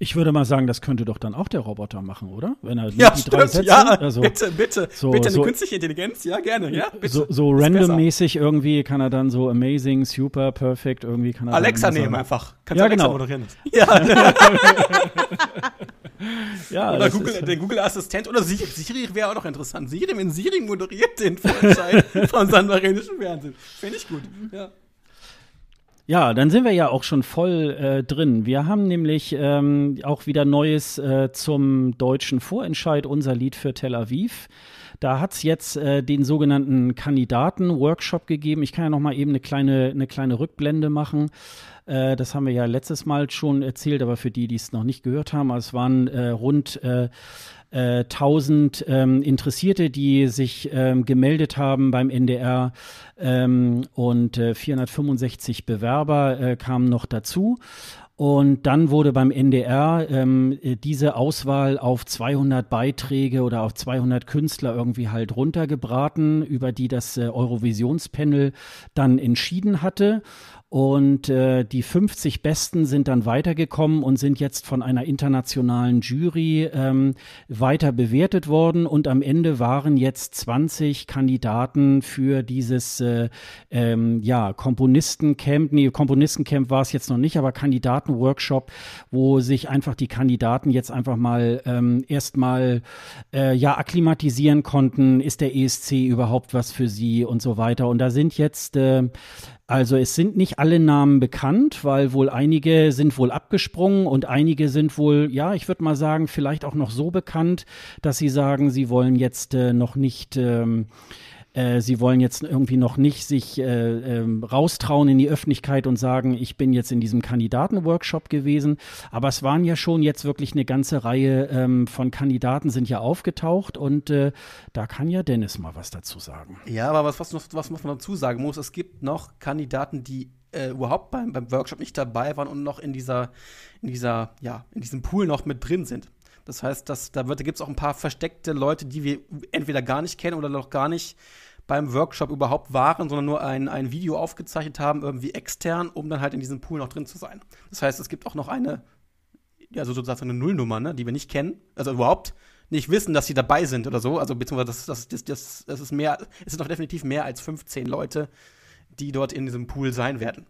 Ich würde mal sagen, das könnte doch dann auch der Roboter machen, oder? Wenn er ja, die stimmt, drei Sätze, ja, also, bitte, bitte, so, bitte eine so, künstliche Intelligenz, ja gerne, ja. Bitte. So, so randommäßig irgendwie kann er dann so amazing, super, perfect irgendwie kann er. Alexa nehmen einfach, kannst du ja, Alexa genau. moderieren. Ja. ja, oder Google, der halt Google-Assistent oder Siri, Siri wäre auch noch interessant. Siri, wenn Siri moderiert den Vorentscheid vom sanmarinischen Fernsehen. Finde ich gut. Ja. Ja, dann sind wir ja auch schon voll äh, drin. Wir haben nämlich ähm, auch wieder Neues äh, zum deutschen Vorentscheid, unser Lied für Tel Aviv. Da hat es jetzt äh, den sogenannten Kandidaten-Workshop gegeben. Ich kann ja noch mal eben eine kleine, eine kleine Rückblende machen. Äh, das haben wir ja letztes Mal schon erzählt, aber für die, die es noch nicht gehört haben, es waren äh, rund äh, 1000 äh, ähm, Interessierte, die sich ähm, gemeldet haben beim NDR ähm, und 465 äh, Bewerber kamen noch dazu. Und dann wurde beim NDR ähm, diese Auswahl auf 200 Beiträge oder auf 200 Künstler irgendwie halt runtergebraten, über die das äh, Eurovisionspanel dann entschieden hatte. Und äh, die 50 Besten sind dann weitergekommen und sind jetzt von einer internationalen Jury ähm, weiter bewertet worden. Und am Ende waren jetzt 20 Kandidaten für dieses äh, ähm, ja, Komponistencamp. Nee, Komponistencamp war es jetzt noch nicht, aber Kandidatenworkshop, wo sich einfach die Kandidaten jetzt einfach mal ähm, erstmal äh, ja akklimatisieren konnten. Ist der ESC überhaupt was für sie und so weiter? Und da sind jetzt äh, also es sind nicht alle Namen bekannt, weil wohl einige sind wohl abgesprungen und einige sind wohl, ja, ich würde mal sagen, vielleicht auch noch so bekannt, dass sie sagen, sie wollen jetzt äh, noch nicht. Ähm, äh, sie wollen jetzt irgendwie noch nicht sich äh, äh, raustrauen in die Öffentlichkeit und sagen, ich bin jetzt in diesem Kandidatenworkshop gewesen. Aber es waren ja schon jetzt wirklich eine ganze Reihe ähm, von Kandidaten sind ja aufgetaucht und äh, da kann ja Dennis mal was dazu sagen. Ja, aber was, was, was man dazu sagen muss, es gibt noch Kandidaten, die äh, überhaupt beim, beim Workshop nicht dabei waren und noch in dieser, in dieser, ja, in diesem Pool noch mit drin sind. Das heißt, dass, da, da gibt es auch ein paar versteckte Leute, die wir entweder gar nicht kennen oder noch gar nicht beim Workshop überhaupt waren, sondern nur ein, ein Video aufgezeichnet haben, irgendwie extern, um dann halt in diesem Pool noch drin zu sein. Das heißt, es gibt auch noch eine, ja, sozusagen eine Nullnummer, ne, die wir nicht kennen, also überhaupt nicht wissen, dass sie dabei sind oder so. Also beziehungsweise das, das, das, das, das ist mehr, es sind noch definitiv mehr als 15 Leute, die dort in diesem Pool sein werden.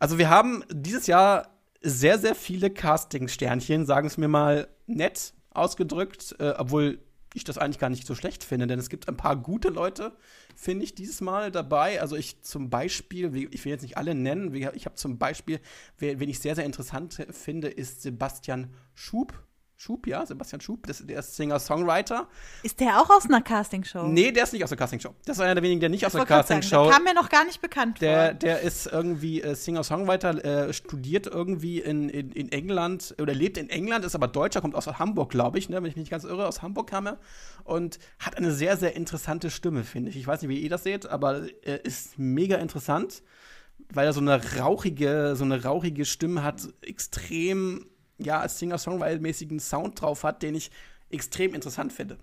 Also wir haben dieses Jahr sehr, sehr viele Casting-Sternchen, sagen es mir mal nett ausgedrückt, äh, obwohl ich das eigentlich gar nicht so schlecht finde, denn es gibt ein paar gute Leute, finde ich, dieses Mal dabei. Also ich zum Beispiel, ich will jetzt nicht alle nennen, ich habe zum Beispiel, wen ich sehr, sehr interessant finde, ist Sebastian Schub. Schub, ja, Sebastian Schub, das, der ist Singer-Songwriter. Ist der auch aus einer Castingshow? Nee, der ist nicht aus einer Castingshow. Das ist einer der wenigen, der nicht das aus einer Castingshow. Der kam mir noch gar nicht bekannt der, vor. Der ist irgendwie äh, Singer-Songwriter, äh, studiert irgendwie in, in, in, England oder lebt in England, ist aber Deutscher, kommt aus Hamburg, glaube ich, ne, wenn ich mich nicht ganz irre, aus Hamburg kam er und hat eine sehr, sehr interessante Stimme, finde ich. Ich weiß nicht, wie ihr das seht, aber äh, ist mega interessant, weil er so eine rauchige, so eine rauchige Stimme hat, extrem ja, Singer-Songwriter-mäßigen Sound drauf hat, den ich extrem interessant finde.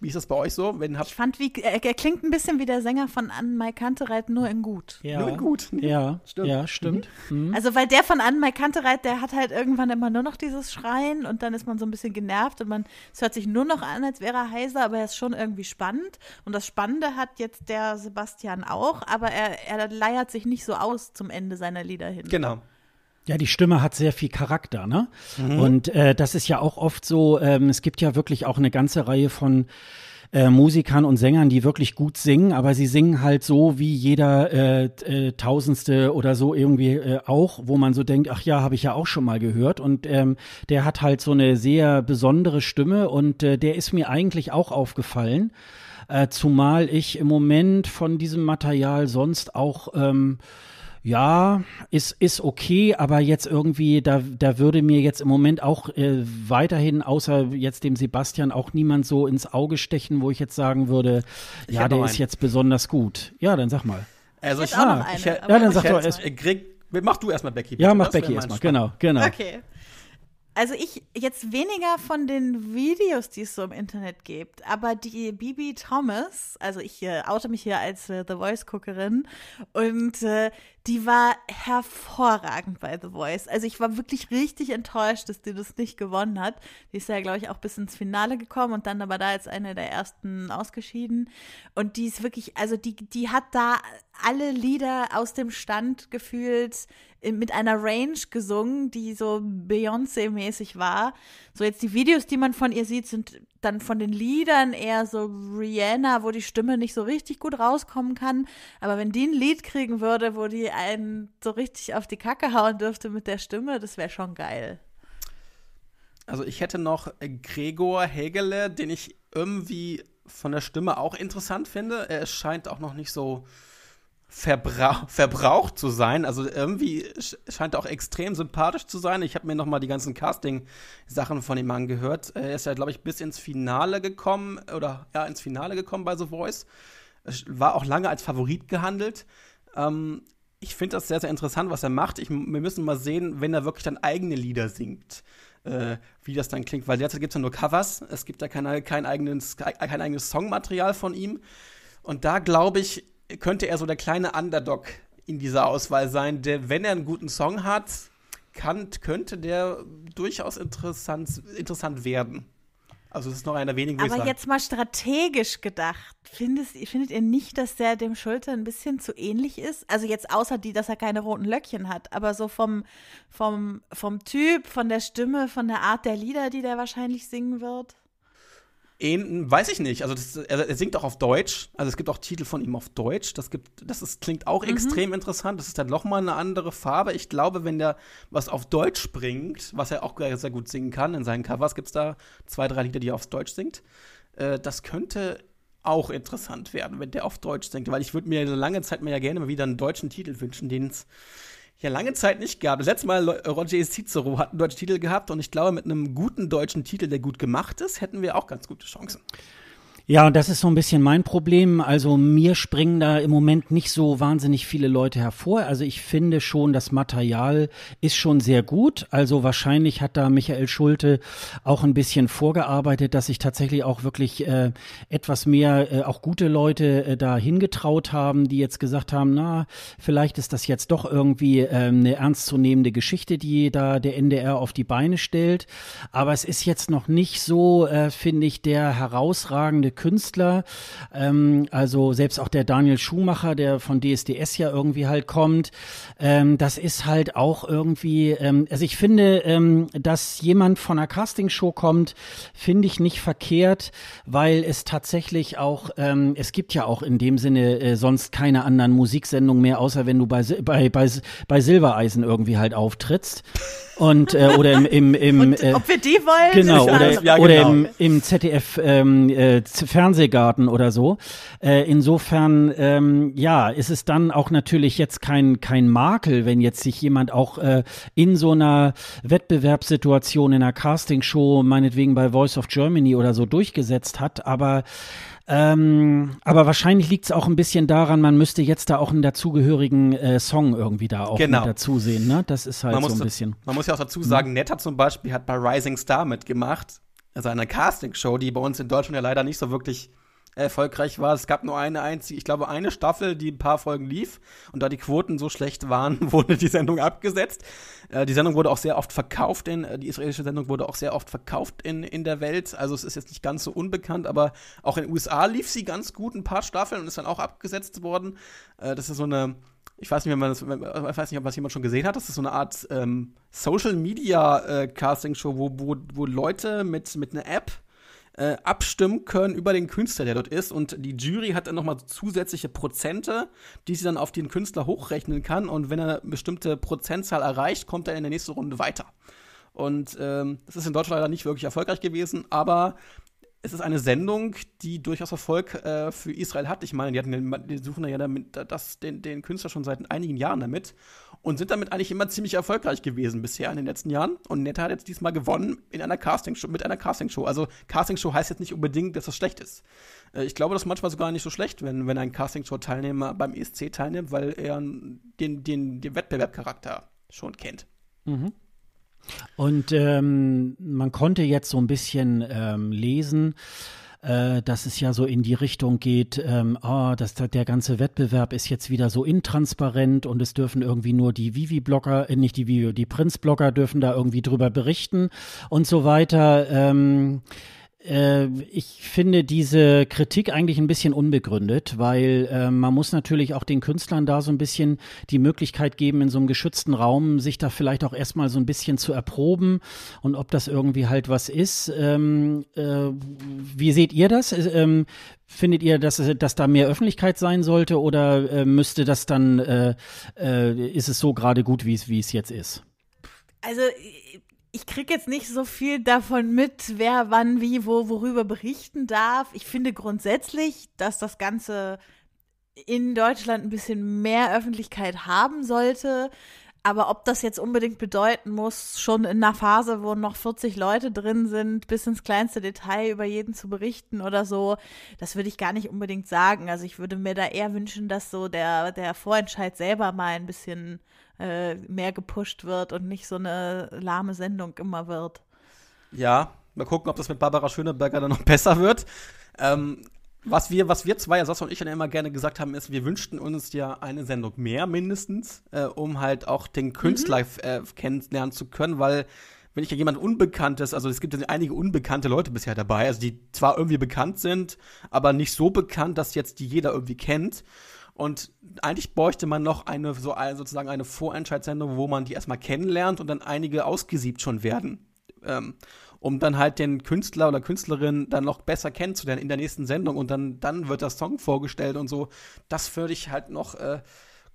Wie ist das bei euch so? Wenn, ich fand, wie, er, er, klingt ein bisschen wie der Sänger von Anne-Mai Kantereit, nur in gut. Ja. Nur in gut. Nee. Ja, stimmt. Ja, stimmt. Mhm. mhm. Also, weil der von Anne-Mai Kantereit, der hat halt irgendwann immer nur noch dieses Schreien und dann ist man so ein bisschen genervt und man, es hört sich nur noch an, als wäre er heiser, aber er ist schon irgendwie spannend. Und das Spannende hat jetzt der Sebastian auch, aber er, er leiert sich nicht so aus zum Ende seiner Lieder hin. Genau. Ja, die Stimme hat sehr viel Charakter, ne? Mhm. Und äh, das ist ja auch oft so, ähm, es gibt ja wirklich auch eine ganze Reihe von äh, Musikern und Sängern, die wirklich gut singen, aber sie singen halt so wie jeder äh, äh, Tausendste oder so irgendwie äh, auch, wo man so denkt, ach ja, habe ich ja auch schon mal gehört. Und ähm, der hat halt so eine sehr besondere Stimme und äh, der ist mir eigentlich auch aufgefallen, äh, zumal ich im Moment von diesem Material sonst auch ähm, ja, ist, ist okay, aber jetzt irgendwie, da, da würde mir jetzt im Moment auch äh, weiterhin, außer jetzt dem Sebastian, auch niemand so ins Auge stechen, wo ich jetzt sagen würde, ich ja, der ist jetzt besonders gut. Ja, dann sag mal. Also ich, ich, noch eine, ich ja, dann sag doch erst. Mach du erstmal Becky. Bitte. Ja, mach das Becky erstmal, genau, genau. Okay. Also ich jetzt weniger von den Videos, die es so im Internet gibt, aber die Bibi Thomas, also ich äh, oute mich hier als äh, The Voice Guckerin und äh, die war hervorragend bei The Voice. Also ich war wirklich richtig enttäuscht, dass die das nicht gewonnen hat. Die ist ja glaube ich auch bis ins Finale gekommen und dann aber da als eine der ersten ausgeschieden und die ist wirklich, also die die hat da alle Lieder aus dem Stand gefühlt mit einer Range gesungen, die so Beyoncé-mäßig war. So jetzt die Videos, die man von ihr sieht, sind dann von den Liedern eher so Rihanna, wo die Stimme nicht so richtig gut rauskommen kann. Aber wenn die ein Lied kriegen würde, wo die einen so richtig auf die Kacke hauen dürfte mit der Stimme, das wäre schon geil. Also ich hätte noch Gregor Hegele, den ich irgendwie von der Stimme auch interessant finde. Er scheint auch noch nicht so verbra verbraucht zu sein. Also irgendwie scheint er auch extrem sympathisch zu sein. Ich habe mir noch mal die ganzen Casting-Sachen von ihm angehört. Äh, er ist ja, glaube ich, bis ins Finale gekommen oder ja, ins Finale gekommen bei The Voice. War auch lange als Favorit gehandelt. Ähm, ich finde das sehr, sehr interessant, was er macht. Ich, wir müssen mal sehen, wenn er wirklich dann eigene Lieder singt. Äh, wie das dann klingt, weil derzeit gibt es ja nur Covers, es gibt ja keine, kein, eigenes, äh, kein eigenes Songmaterial von ihm. Und da glaube ich, könnte er so der kleine Underdog in dieser Auswahl sein, der, wenn er einen guten Song hat, kann, könnte der durchaus interessant, interessant werden. Also es ist noch einer wenigen. Aber jetzt mal strategisch gedacht, findet, findet ihr nicht, dass der dem Schulter ein bisschen zu ähnlich ist? Also jetzt außer die, dass er keine roten Löckchen hat, aber so vom, vom, vom Typ, von der Stimme, von der Art der Lieder, die der wahrscheinlich singen wird. Ähn, weiß ich nicht. Also das, er, er, singt auch auf Deutsch. Also es gibt auch Titel von ihm auf Deutsch. Das gibt, das ist, klingt auch mhm. extrem interessant. Das ist dann nochmal eine andere Farbe. Ich glaube, wenn der was auf Deutsch bringt, was er auch sehr gut singen kann, in seinen Covers gibt es da zwei, drei Lieder, die er auf Deutsch singt. Äh, das könnte auch interessant werden, wenn der auf Deutsch singt, weil ich würde mir lange Zeit mir ja gerne mal wieder einen deutschen Titel wünschen, den es ja lange Zeit nicht gehabt. Das letzte Mal äh, Roger e. Cicero hat einen deutschen Titel gehabt und ich glaube, mit einem guten deutschen Titel, der gut gemacht ist, hätten wir auch ganz gute Chancen. Ja. Ja, und das ist so ein bisschen mein Problem. Also mir springen da im Moment nicht so wahnsinnig viele Leute hervor. Also ich finde schon, das Material ist schon sehr gut. Also wahrscheinlich hat da Michael Schulte auch ein bisschen vorgearbeitet, dass sich tatsächlich auch wirklich äh, etwas mehr äh, auch gute Leute äh, da hingetraut haben, die jetzt gesagt haben, na, vielleicht ist das jetzt doch irgendwie äh, eine ernstzunehmende Geschichte, die da der NDR auf die Beine stellt. Aber es ist jetzt noch nicht so, äh, finde ich, der herausragende Künstler. Ähm, also selbst auch der Daniel Schumacher, der von DSDS ja irgendwie halt kommt. Ähm, das ist halt auch irgendwie, ähm, also ich finde, ähm, dass jemand von einer Castingshow kommt, finde ich nicht verkehrt, weil es tatsächlich auch, ähm, es gibt ja auch in dem Sinne äh, sonst keine anderen Musiksendungen mehr, außer wenn du bei, bei, bei, bei Silbereisen irgendwie halt auftrittst. Und äh, oder im, im, im und, äh, ob wir die wollen? Genau, oder, ja, genau. oder im, im ZDF ähm, äh, Fernsehgarten oder so. Äh, insofern, ähm, ja, ist es dann auch natürlich jetzt kein, kein Makel, wenn jetzt sich jemand auch äh, in so einer Wettbewerbssituation, in einer Castingshow, meinetwegen bei Voice of Germany oder so durchgesetzt hat. Aber ähm, aber wahrscheinlich liegt es auch ein bisschen daran, man müsste jetzt da auch einen dazugehörigen äh, Song irgendwie da auch genau. dazu sehen. Ne? Das ist halt man so ein bisschen. Man muss ja auch dazu sagen, Netta zum Beispiel hat bei Rising Star mitgemacht also einer Castingshow, die bei uns in Deutschland ja leider nicht so wirklich erfolgreich war. Es gab nur eine einzige, ich glaube, eine Staffel, die ein paar Folgen lief. Und da die Quoten so schlecht waren, wurde die Sendung abgesetzt. Äh, die Sendung wurde auch sehr oft verkauft in, äh, die israelische Sendung wurde auch sehr oft verkauft in, in der Welt. Also es ist jetzt nicht ganz so unbekannt, aber auch in den USA lief sie ganz gut ein paar Staffeln und ist dann auch abgesetzt worden. Äh, das ist so eine, ich weiß nicht, wenn man das, ich weiß nicht, ob das jemand schon gesehen hat, das ist so eine Art ähm, Social Media äh, Casting Show, wo, wo, wo Leute mit, mit einer App äh, abstimmen können über den Künstler, der dort ist. Und die Jury hat dann nochmal zusätzliche Prozente, die sie dann auf den Künstler hochrechnen kann. Und wenn er eine bestimmte Prozentzahl erreicht, kommt er in der nächsten Runde weiter. Und ähm, das ist in Deutschland leider nicht wirklich erfolgreich gewesen, aber es ist eine Sendung, die durchaus Erfolg äh, für Israel hat. Ich meine, die, hatten, die suchen ja damit, das, den, den, Künstler schon seit einigen Jahren damit und sind damit eigentlich immer ziemlich erfolgreich gewesen bisher in den letzten Jahren. Und Netta hat jetzt diesmal gewonnen in einer Castingshow, mit einer Castingshow. Also Castingshow heißt jetzt nicht unbedingt, dass das schlecht ist. Äh, ich glaube, das ist manchmal sogar nicht so schlecht, wenn, wenn ein Castingshow-Teilnehmer beim ESC teilnimmt, weil er den, den, den Wettbewerbcharakter schon kennt. Mhm. Und ähm, man konnte jetzt so ein bisschen ähm, lesen, äh, dass es ja so in die Richtung geht, ähm, oh, dass der ganze Wettbewerb ist jetzt wieder so intransparent und es dürfen irgendwie nur die Vivi-Blogger, äh, nicht die Vivi, die Prinz-Blogger dürfen da irgendwie drüber berichten und so weiter. Ähm, äh, ich finde diese Kritik eigentlich ein bisschen unbegründet, weil äh, man muss natürlich auch den Künstlern da so ein bisschen die Möglichkeit geben, in so einem geschützten Raum sich da vielleicht auch erstmal so ein bisschen zu erproben und ob das irgendwie halt was ist. Ähm, äh, wie seht ihr das? Ähm, findet ihr, dass, dass da mehr Öffentlichkeit sein sollte oder äh, müsste das dann, äh, äh, ist es so gerade gut, wie es jetzt ist? Also ich kriege jetzt nicht so viel davon mit, wer wann, wie, wo, worüber berichten darf. Ich finde grundsätzlich, dass das Ganze in Deutschland ein bisschen mehr Öffentlichkeit haben sollte. Aber ob das jetzt unbedingt bedeuten muss, schon in einer Phase, wo noch 40 Leute drin sind, bis ins kleinste Detail über jeden zu berichten oder so, das würde ich gar nicht unbedingt sagen. Also ich würde mir da eher wünschen, dass so der, der Vorentscheid selber mal ein bisschen äh, mehr gepusht wird und nicht so eine lahme Sendung immer wird. Ja, mal gucken, ob das mit Barbara Schöneberger dann noch besser wird. Ähm, was wir, was wir zwei, Sascha und ich, dann immer gerne gesagt haben, ist, wir wünschten uns ja eine Sendung mehr mindestens, äh, um halt auch den Künstler mhm. äh, kennenlernen zu können, weil wenn ich ja jemand Unbekanntes, also es gibt ja einige unbekannte Leute bisher dabei, also die zwar irgendwie bekannt sind, aber nicht so bekannt, dass jetzt die jeder irgendwie kennt. Und eigentlich bräuchte man noch eine, so eine, sozusagen eine Vorentscheidssendung, wo man die erstmal kennenlernt und dann einige ausgesiebt schon werden. Ähm, um dann halt den Künstler oder Künstlerin dann noch besser kennenzulernen in der nächsten Sendung und dann, dann wird der Song vorgestellt und so. Das würde ich halt noch. Äh,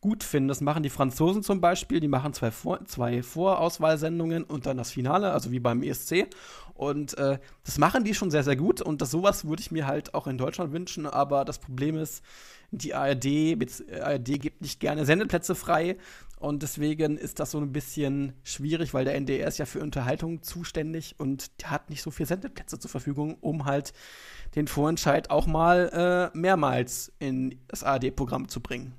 gut finden. Das machen die Franzosen zum Beispiel. Die machen zwei, Vor zwei Vorauswahlsendungen und dann das Finale, also wie beim ESC. Und äh, das machen die schon sehr, sehr gut. Und das sowas würde ich mir halt auch in Deutschland wünschen. Aber das Problem ist, die ARD, ARD gibt nicht gerne Sendeplätze frei. Und deswegen ist das so ein bisschen schwierig, weil der NDR ist ja für Unterhaltung zuständig und hat nicht so viele Sendeplätze zur Verfügung, um halt den Vorentscheid auch mal äh, mehrmals in das ARD-Programm zu bringen.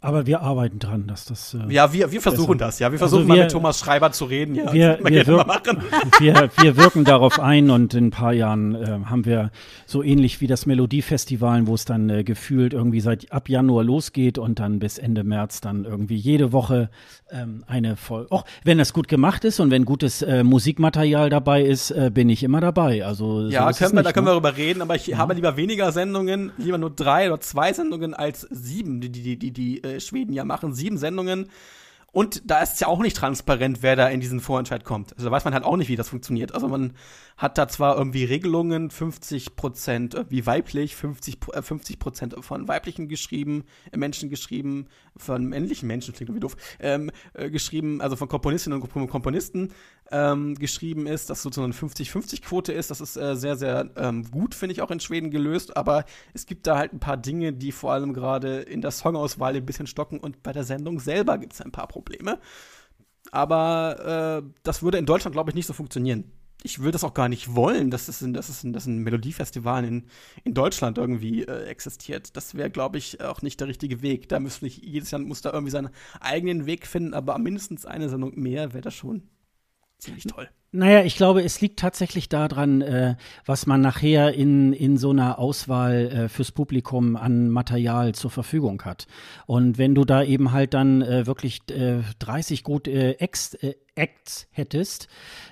Aber wir arbeiten dran, dass das. Äh, ja, wir, wir versuchen das, ja. Wir also versuchen also wir, mal mit Thomas Schreiber zu reden. Ja, wir, wir, wirken, wir, wir, wirken darauf ein und in ein paar Jahren äh, haben wir so ähnlich wie das Melodiefestival, wo es dann äh, gefühlt irgendwie seit ab Januar losgeht und dann bis Ende März dann irgendwie jede Woche ähm, eine Folge. Auch wenn das gut gemacht ist und wenn gutes äh, Musikmaterial dabei ist, äh, bin ich immer dabei. Also, ja, so können wir, nicht, da können ne? wir darüber reden, aber ich ja. habe lieber weniger Sendungen, lieber nur drei oder zwei Sendungen als sieben, die, die, die, die die äh, Schweden ja machen. Sieben Sendungen, und da ist ja auch nicht transparent, wer da in diesen Vorentscheid kommt. Also da weiß man halt auch nicht, wie das funktioniert. Also man hat da zwar irgendwie Regelungen, 50 Prozent äh, wie weiblich, 50 äh, Prozent von weiblichen geschrieben, äh, Menschen geschrieben, von männlichen Menschen, klingt irgendwie doof, ähm, äh, geschrieben, also von Komponistinnen und Komponisten ähm, geschrieben ist, dass sozusagen 50-50-Quote ist. Das ist äh, sehr, sehr ähm, gut, finde ich, auch in Schweden gelöst. Aber es gibt da halt ein paar Dinge, die vor allem gerade in der Songauswahl ein bisschen stocken und bei der Sendung selber gibt es ein paar Probleme. Probleme. Aber äh, das würde in Deutschland, glaube ich, nicht so funktionieren. Ich würde das auch gar nicht wollen, dass es in, dass es in, dass ein Melodiefestival in, in Deutschland irgendwie äh, existiert. Das wäre, glaube ich, auch nicht der richtige Weg. Da müsste ich, jedes Land muss da irgendwie seinen eigenen Weg finden, aber mindestens eine Sendung mehr wäre das schon ziemlich toll. Naja, ich glaube, es liegt tatsächlich daran, äh, was man nachher in, in so einer Auswahl äh, fürs Publikum an Material zur Verfügung hat. Und wenn du da eben halt dann äh, wirklich 30 äh, gut äh, Acts, äh, Acts hättest,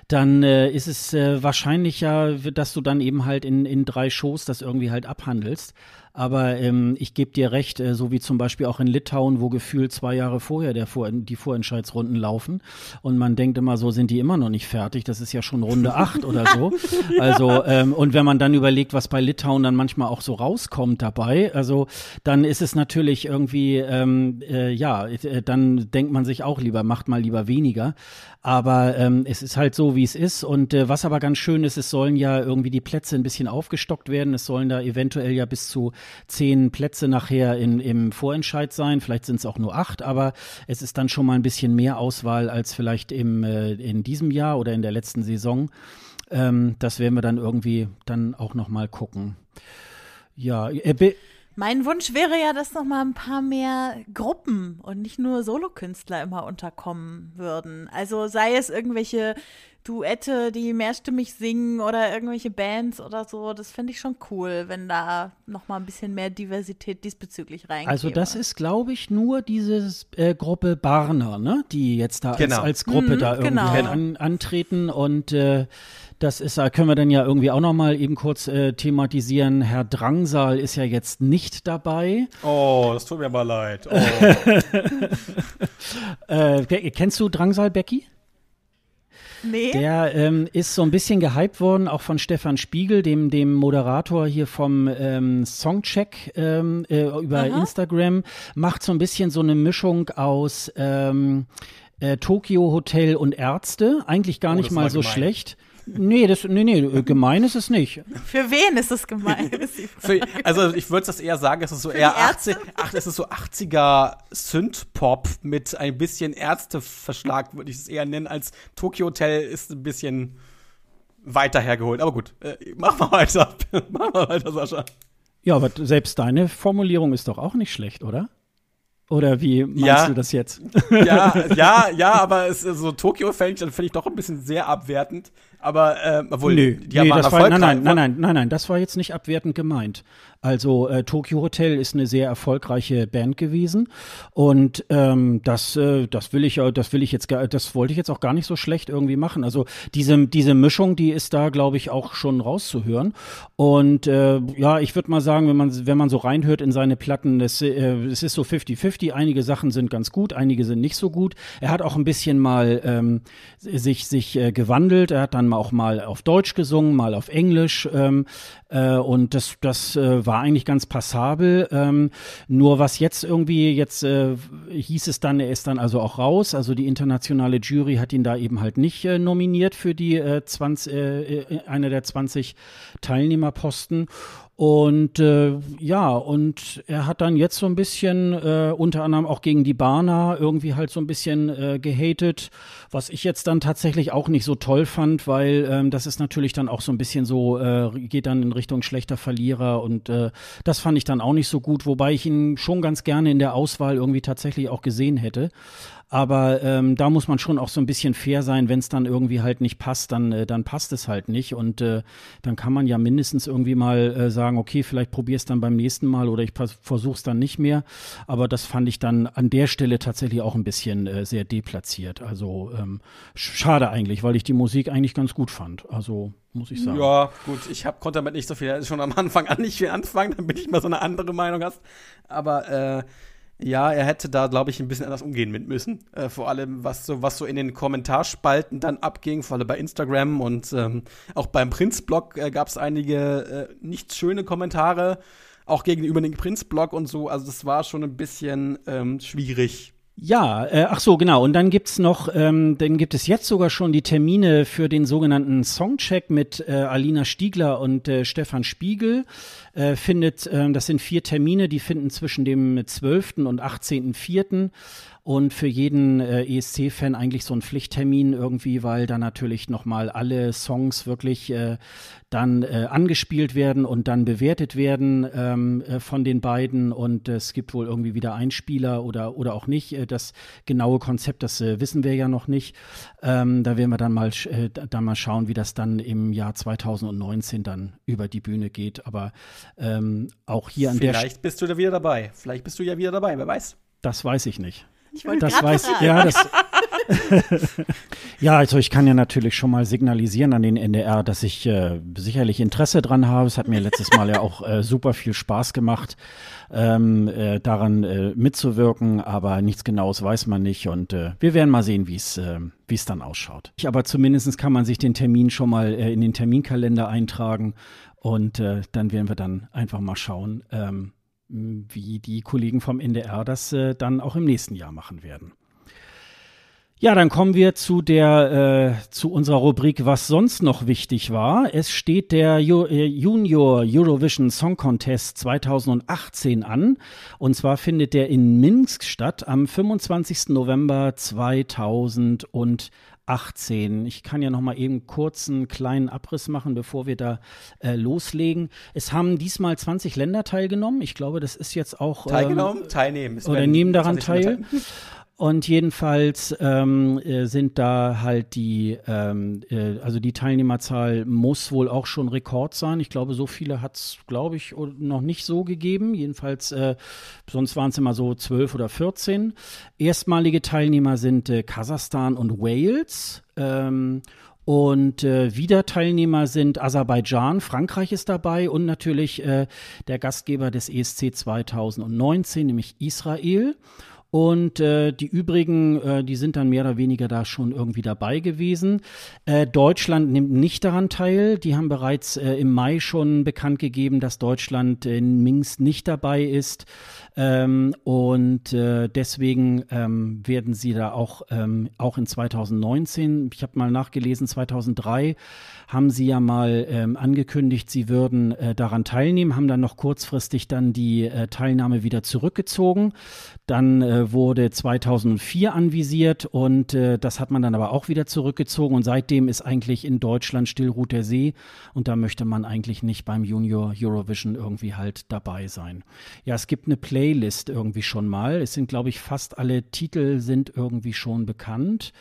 dann ist es wahrscheinlicher, dass du dann eben halt in, in drei Shows das irgendwie halt abhandelst. Aber ähm, ich gebe dir recht, äh, so wie zum Beispiel auch in Litauen, wo gefühlt zwei Jahre vorher der Vor die Vorentscheidsrunden laufen. Und man denkt immer, so sind die immer noch nicht fertig. Das ist ja schon Runde acht oder so. Also, ähm, und wenn man dann überlegt, was bei Litauen dann manchmal auch so rauskommt dabei, also dann ist es natürlich irgendwie, ähm, äh, ja, äh, dann denkt man sich auch lieber, macht mal lieber weniger. Aber ähm, es ist halt so, wie es ist. Und äh, was aber ganz schön ist, es sollen ja irgendwie die Plätze ein bisschen aufgestockt werden. Es sollen da eventuell ja bis zu zehn Plätze nachher in, im Vorentscheid sein. Vielleicht sind es auch nur acht, aber es ist dann schon mal ein bisschen mehr Auswahl als vielleicht im, äh, in diesem Jahr oder in der letzten Saison. Ähm, das werden wir dann irgendwie dann auch noch mal gucken. Ja, äh, mein Wunsch wäre ja, dass noch mal ein paar mehr Gruppen und nicht nur Solokünstler immer unterkommen würden. Also sei es irgendwelche Duette, die mehrstimmig singen oder irgendwelche Bands oder so. Das finde ich schon cool, wenn da noch mal ein bisschen mehr Diversität diesbezüglich reinkommt. Also das ist, glaube ich, nur diese äh, Gruppe Barner, ne? die jetzt da genau. als, als, Gruppe mhm, da irgendwie genau. an, antreten und äh, das ist, können wir dann ja irgendwie auch noch mal eben kurz äh, thematisieren. Herr Drangsal ist ja jetzt nicht dabei. Oh, das tut mir aber leid. Oh. Äh, kennst du Drangsal, Becky? Nee. Der ähm, ist so ein bisschen gehypt worden, auch von Stefan Spiegel, dem, dem Moderator hier vom ähm, Songcheck ähm, äh, über Aha. Instagram. Macht so ein bisschen so eine Mischung aus ähm, äh, Tokyo Hotel und Ärzte. Eigentlich gar oh, nicht mal so gemein. schlecht. Nee, das, nee, nee, äh, gemein ist es nicht. Für wen ist es gemein? Für, also ich würde das eher sagen, es ist so Für eher 80, ach, es ist so 80er Synth-Pop mit ein bisschen Ärzteverschlag, würde ich es eher nennen, als Tokyo Hotel ist ein bisschen weiter hergeholt. Aber gut, äh, mach mal weiter. machen wir weiter, Sascha. Ja, aber selbst deine Formulierung ist doch auch nicht schlecht, oder? Oder wie meinst ja, du das jetzt? Ja, ja, ja, aber es, so Tokio fände ich, ich doch ein bisschen sehr abwertend. Aber äh, obwohl, Nö, die nee, haben das war, nein, nein, ne? nein, nein, nein, nein, das war jetzt nicht abwertend gemeint. Also äh, Tokyo Hotel ist eine sehr erfolgreiche Band gewesen und ähm, das, äh, das will ich, äh, das will ich jetzt, das wollte ich jetzt auch gar nicht so schlecht irgendwie machen. Also diese, diese Mischung, die ist da, glaube ich, auch schon rauszuhören. Und äh, ja, ich würde mal sagen, wenn man, wenn man so reinhört in seine Platten, es, äh, es ist so 50-50. Einige Sachen sind ganz gut, einige sind nicht so gut. Er hat auch ein bisschen mal ähm, sich, sich äh, gewandelt. Er hat dann auch mal auf Deutsch gesungen, mal auf Englisch ähm, und das, das war war eigentlich ganz passabel. Ähm, nur was jetzt irgendwie, jetzt äh, hieß es dann, er ist dann also auch raus. Also die internationale Jury hat ihn da eben halt nicht äh, nominiert für die äh, 20, äh, äh, äh einer der 20 Teilnehmerposten. Und äh, ja, und er hat dann jetzt so ein bisschen äh, unter anderem auch gegen die Barner irgendwie halt so ein bisschen äh, gehatet, was ich jetzt dann tatsächlich auch nicht so toll fand, weil ähm, das ist natürlich dann auch so ein bisschen so, äh, geht dann in Richtung schlechter Verlierer und äh, das fand ich dann auch nicht so gut, wobei ich ihn schon ganz gerne in der Auswahl irgendwie tatsächlich auch gesehen hätte. Aber ähm, da muss man schon auch so ein bisschen fair sein, wenn es dann irgendwie halt nicht passt, dann, äh, dann passt es halt nicht. Und äh, dann kann man ja mindestens irgendwie mal äh, sagen, okay, vielleicht probier es dann beim nächsten Mal oder ich versuche es dann nicht mehr. Aber das fand ich dann an der Stelle tatsächlich auch ein bisschen äh, sehr deplatziert. Also ähm, schade eigentlich, weil ich die Musik eigentlich ganz gut fand. Also muss ich sagen. Ja, gut, ich hab, konnte damit nicht so viel, schon am Anfang an nicht viel anfangen, damit ich mal so eine andere Meinung hast. Aber äh, ja, er hätte da, glaube ich, ein bisschen anders umgehen mit müssen. Äh, vor allem, was so, was so in den Kommentarspalten dann abging, vor allem bei Instagram und ähm, auch beim Prinzblog blog äh, gab es einige äh, nicht schöne Kommentare, auch gegenüber dem Prinzblog und so. Also, das war schon ein bisschen ähm, schwierig. Ja, äh, ach so, genau. Und dann gibt's noch, ähm, dann gibt es jetzt sogar schon die Termine für den sogenannten Songcheck mit äh, Alina Stiegler und äh, Stefan Spiegel. Äh, findet, äh, das sind vier Termine, die finden zwischen dem 12. und 18.04 und für jeden äh, ESC-Fan eigentlich so ein Pflichttermin irgendwie, weil da natürlich nochmal alle Songs wirklich äh, dann äh, angespielt werden und dann bewertet werden ähm, äh, von den beiden und äh, es gibt wohl irgendwie wieder Einspieler oder, oder auch nicht. Äh, das genaue Konzept, das wissen wir ja noch nicht. Ähm, da werden wir dann mal, dann mal schauen, wie das dann im Jahr 2019 dann über die Bühne geht. Aber ähm, auch hier an Vielleicht der Vielleicht bist du da wieder dabei. Vielleicht bist du ja wieder dabei, wer weiß. Das weiß ich nicht. Ich wollte das weiß, fragen. ja, das, ja, also ich kann ja natürlich schon mal signalisieren an den NDR, dass ich äh, sicherlich Interesse dran habe. Es hat mir letztes Mal ja auch äh, super viel Spaß gemacht, ähm, äh, daran äh, mitzuwirken, aber nichts Genaues weiß man nicht und äh, wir werden mal sehen, wie es äh, wie es dann ausschaut. Aber zumindest kann man sich den Termin schon mal äh, in den Terminkalender eintragen und äh, dann werden wir dann einfach mal schauen. Ähm, wie die Kollegen vom NDR das äh, dann auch im nächsten Jahr machen werden. Ja, dann kommen wir zu der äh, zu unserer Rubrik, was sonst noch wichtig war. Es steht der Ju äh, Junior Eurovision Song Contest 2018 an. Und zwar findet der in Minsk statt am 25. November 2018. 18. Ich kann ja noch mal eben kurzen kleinen Abriss machen, bevor wir da äh, loslegen. Es haben diesmal 20 Länder teilgenommen. Ich glaube, das ist jetzt auch ähm, teilgenommen, teilnehmen ist oder nehmen daran teil. Und jedenfalls ähm, äh, sind da halt die, ähm, äh, also die Teilnehmerzahl muss wohl auch schon Rekord sein. Ich glaube, so viele hat es, glaube ich, noch nicht so gegeben. Jedenfalls, äh, sonst waren es immer so zwölf oder 14. Erstmalige Teilnehmer sind äh, Kasachstan und Wales. Ähm, und äh, wieder Teilnehmer sind Aserbaidschan, Frankreich ist dabei und natürlich äh, der Gastgeber des ESC 2019, nämlich Israel. Und äh, die übrigen, äh, die sind dann mehr oder weniger da schon irgendwie dabei gewesen. Äh, Deutschland nimmt nicht daran teil. Die haben bereits äh, im Mai schon bekannt gegeben, dass Deutschland in Minsk nicht dabei ist. Ähm, und äh, deswegen ähm, werden sie da auch, ähm, auch in 2019, ich habe mal nachgelesen, 2003 haben sie ja mal ähm, angekündigt, sie würden äh, daran teilnehmen, haben dann noch kurzfristig dann die äh, Teilnahme wieder zurückgezogen. Dann äh, wurde 2004 anvisiert und äh, das hat man dann aber auch wieder zurückgezogen und seitdem ist eigentlich in Deutschland Stillruht der See und da möchte man eigentlich nicht beim Junior Eurovision irgendwie halt dabei sein. Ja, es gibt eine Play Playlist irgendwie schon mal. Es sind, glaube ich, fast alle Titel sind irgendwie schon bekannt.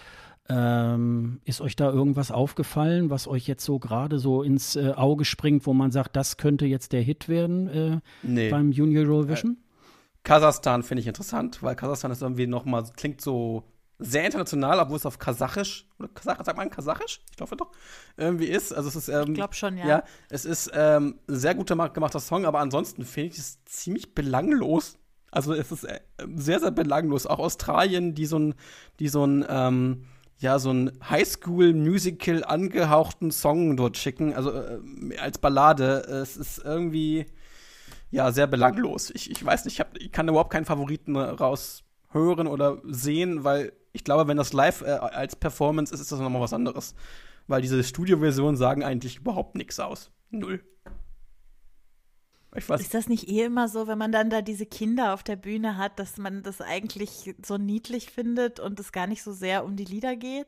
Ähm, ist euch da irgendwas aufgefallen, was euch jetzt so gerade so ins äh, Auge springt, wo man sagt, das könnte jetzt der Hit werden äh, nee. beim Junior Eurovision? Äh, Kasachstan finde ich interessant, weil Kasachstan ist irgendwie nochmal, klingt so sehr international, obwohl es auf Kasachisch, oder Kasach, sagt man Kasachisch? Ich hoffe doch, irgendwie ist. Also es ist, ähm, ich glaube schon, ja. ja. Es ist ähm, ein sehr gut gemachter Song, aber ansonsten finde ich es ziemlich belanglos. Also es ist äh, sehr, sehr belanglos. Auch Australien, die so ein, die so ein, ähm, ja, so ein Highschool-Musical angehauchten Song dort schicken, also äh, als Ballade. Es ist irgendwie, ja, sehr belanglos. Ich, ich weiß nicht, ich, hab, ich kann überhaupt keinen Favoriten raus hören oder sehen, weil ich glaube, wenn das live äh, als Performance ist, ist das nochmal was anderes. Weil diese Studioversionen sagen eigentlich überhaupt nichts aus. Null. Ist das nicht eh immer so, wenn man dann da diese Kinder auf der Bühne hat, dass man das eigentlich so niedlich findet und es gar nicht so sehr um die Lieder geht?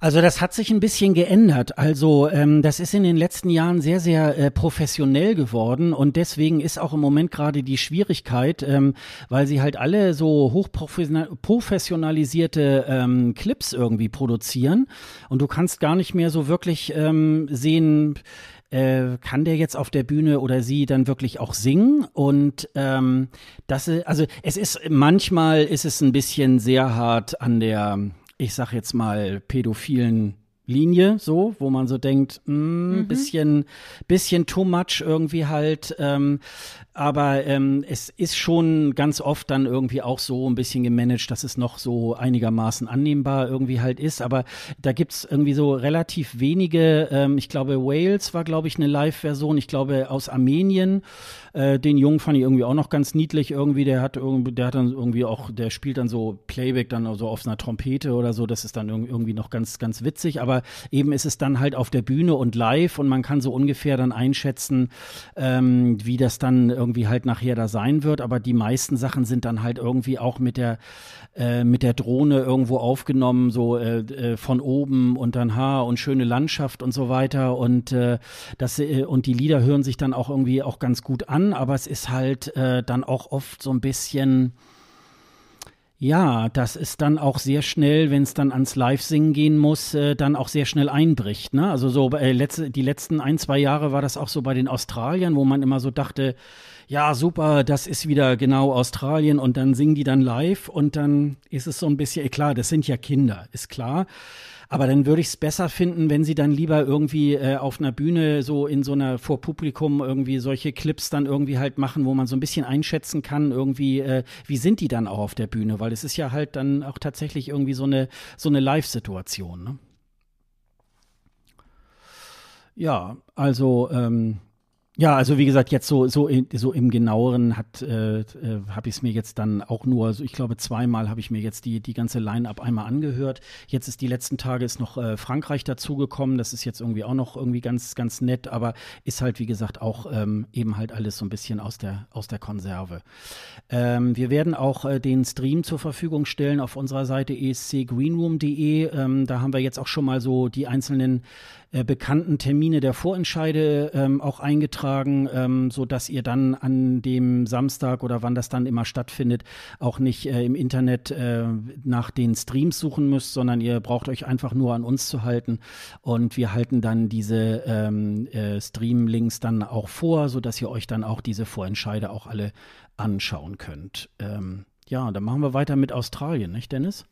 Also das hat sich ein bisschen geändert. Also ähm, das ist in den letzten Jahren sehr, sehr äh, professionell geworden und deswegen ist auch im Moment gerade die Schwierigkeit, ähm, weil sie halt alle so hochprofessionalisierte ähm, Clips irgendwie produzieren und du kannst gar nicht mehr so wirklich ähm, sehen, äh, kann der jetzt auf der Bühne oder sie dann wirklich auch singen? Und ähm, das, ist, also es ist manchmal ist es ein bisschen sehr hart an der ich sag jetzt mal, pädophilen Linie, so, wo man so denkt, mh, hm, mhm. bisschen, bisschen too much irgendwie halt. Ähm, aber ähm, es ist schon ganz oft dann irgendwie auch so ein bisschen gemanagt, dass es noch so einigermaßen annehmbar irgendwie halt ist. Aber da gibt es irgendwie so relativ wenige. Ähm, ich glaube, Wales war, glaube ich, eine Live-Version. Ich glaube, aus Armenien. Äh, den Jungen fand ich irgendwie auch noch ganz niedlich. Irgendwie, der hat irgendwie, der hat dann irgendwie auch, der spielt dann so Playback dann so auf einer Trompete oder so. Das ist dann irgendwie noch ganz, ganz witzig. Aber eben ist es dann halt auf der Bühne und live und man kann so ungefähr dann einschätzen, ähm, wie das dann irgendwie irgendwie halt nachher da sein wird, aber die meisten Sachen sind dann halt irgendwie auch mit der, äh, mit der Drohne irgendwo aufgenommen, so äh, äh von oben und dann ha und schöne Landschaft und so weiter und äh, das äh, und die Lieder hören sich dann auch irgendwie auch ganz gut an, aber es ist halt dann auch oft so ein bisschen ja, das ist dann auch sehr schnell, wenn es dann ans Live-Singen gehen muss, äh, dann auch sehr schnell einbricht. Ne? Also so äh, letzte, die letzten ein, zwei Jahre war das auch so bei den Australiern, wo man immer so dachte, ja, super, das ist wieder genau Australien und dann singen die dann live und dann ist es so ein bisschen, klar, das sind ja Kinder, ist klar. Aber dann würde ich es besser finden, wenn sie dann lieber irgendwie äh, auf einer Bühne so in so einer vor Publikum irgendwie solche Clips dann irgendwie halt machen, wo man so ein bisschen einschätzen kann, irgendwie, äh, wie sind die dann auch auf der Bühne? Weil es ist ja halt dann auch tatsächlich irgendwie so eine, so eine Live-Situation. Ne? Ja, also ähm, ja, also wie gesagt, jetzt so so so im genaueren hat äh, äh, habe ich es mir jetzt dann auch nur, also ich glaube zweimal habe ich mir jetzt die die ganze Line-up einmal angehört. Jetzt ist die letzten Tage ist noch äh, Frankreich dazugekommen, das ist jetzt irgendwie auch noch irgendwie ganz ganz nett, aber ist halt wie gesagt auch ähm, eben halt alles so ein bisschen aus der aus der Konserve. Ähm, wir werden auch äh, den Stream zur Verfügung stellen auf unserer Seite escgreenroom.de. Ähm, da haben wir jetzt auch schon mal so die einzelnen äh, bekannten Termine der Vorentscheide ähm, auch eingetragen, ähm, sodass ihr dann an dem Samstag oder wann das dann immer stattfindet, auch nicht äh, im Internet äh, nach den Streams suchen müsst, sondern ihr braucht euch einfach nur an uns zu halten und wir halten dann diese ähm, äh, Stream-Links dann auch vor, sodass ihr euch dann auch diese Vorentscheide auch alle anschauen könnt. Ähm, ja, dann machen wir weiter mit Australien, nicht Dennis?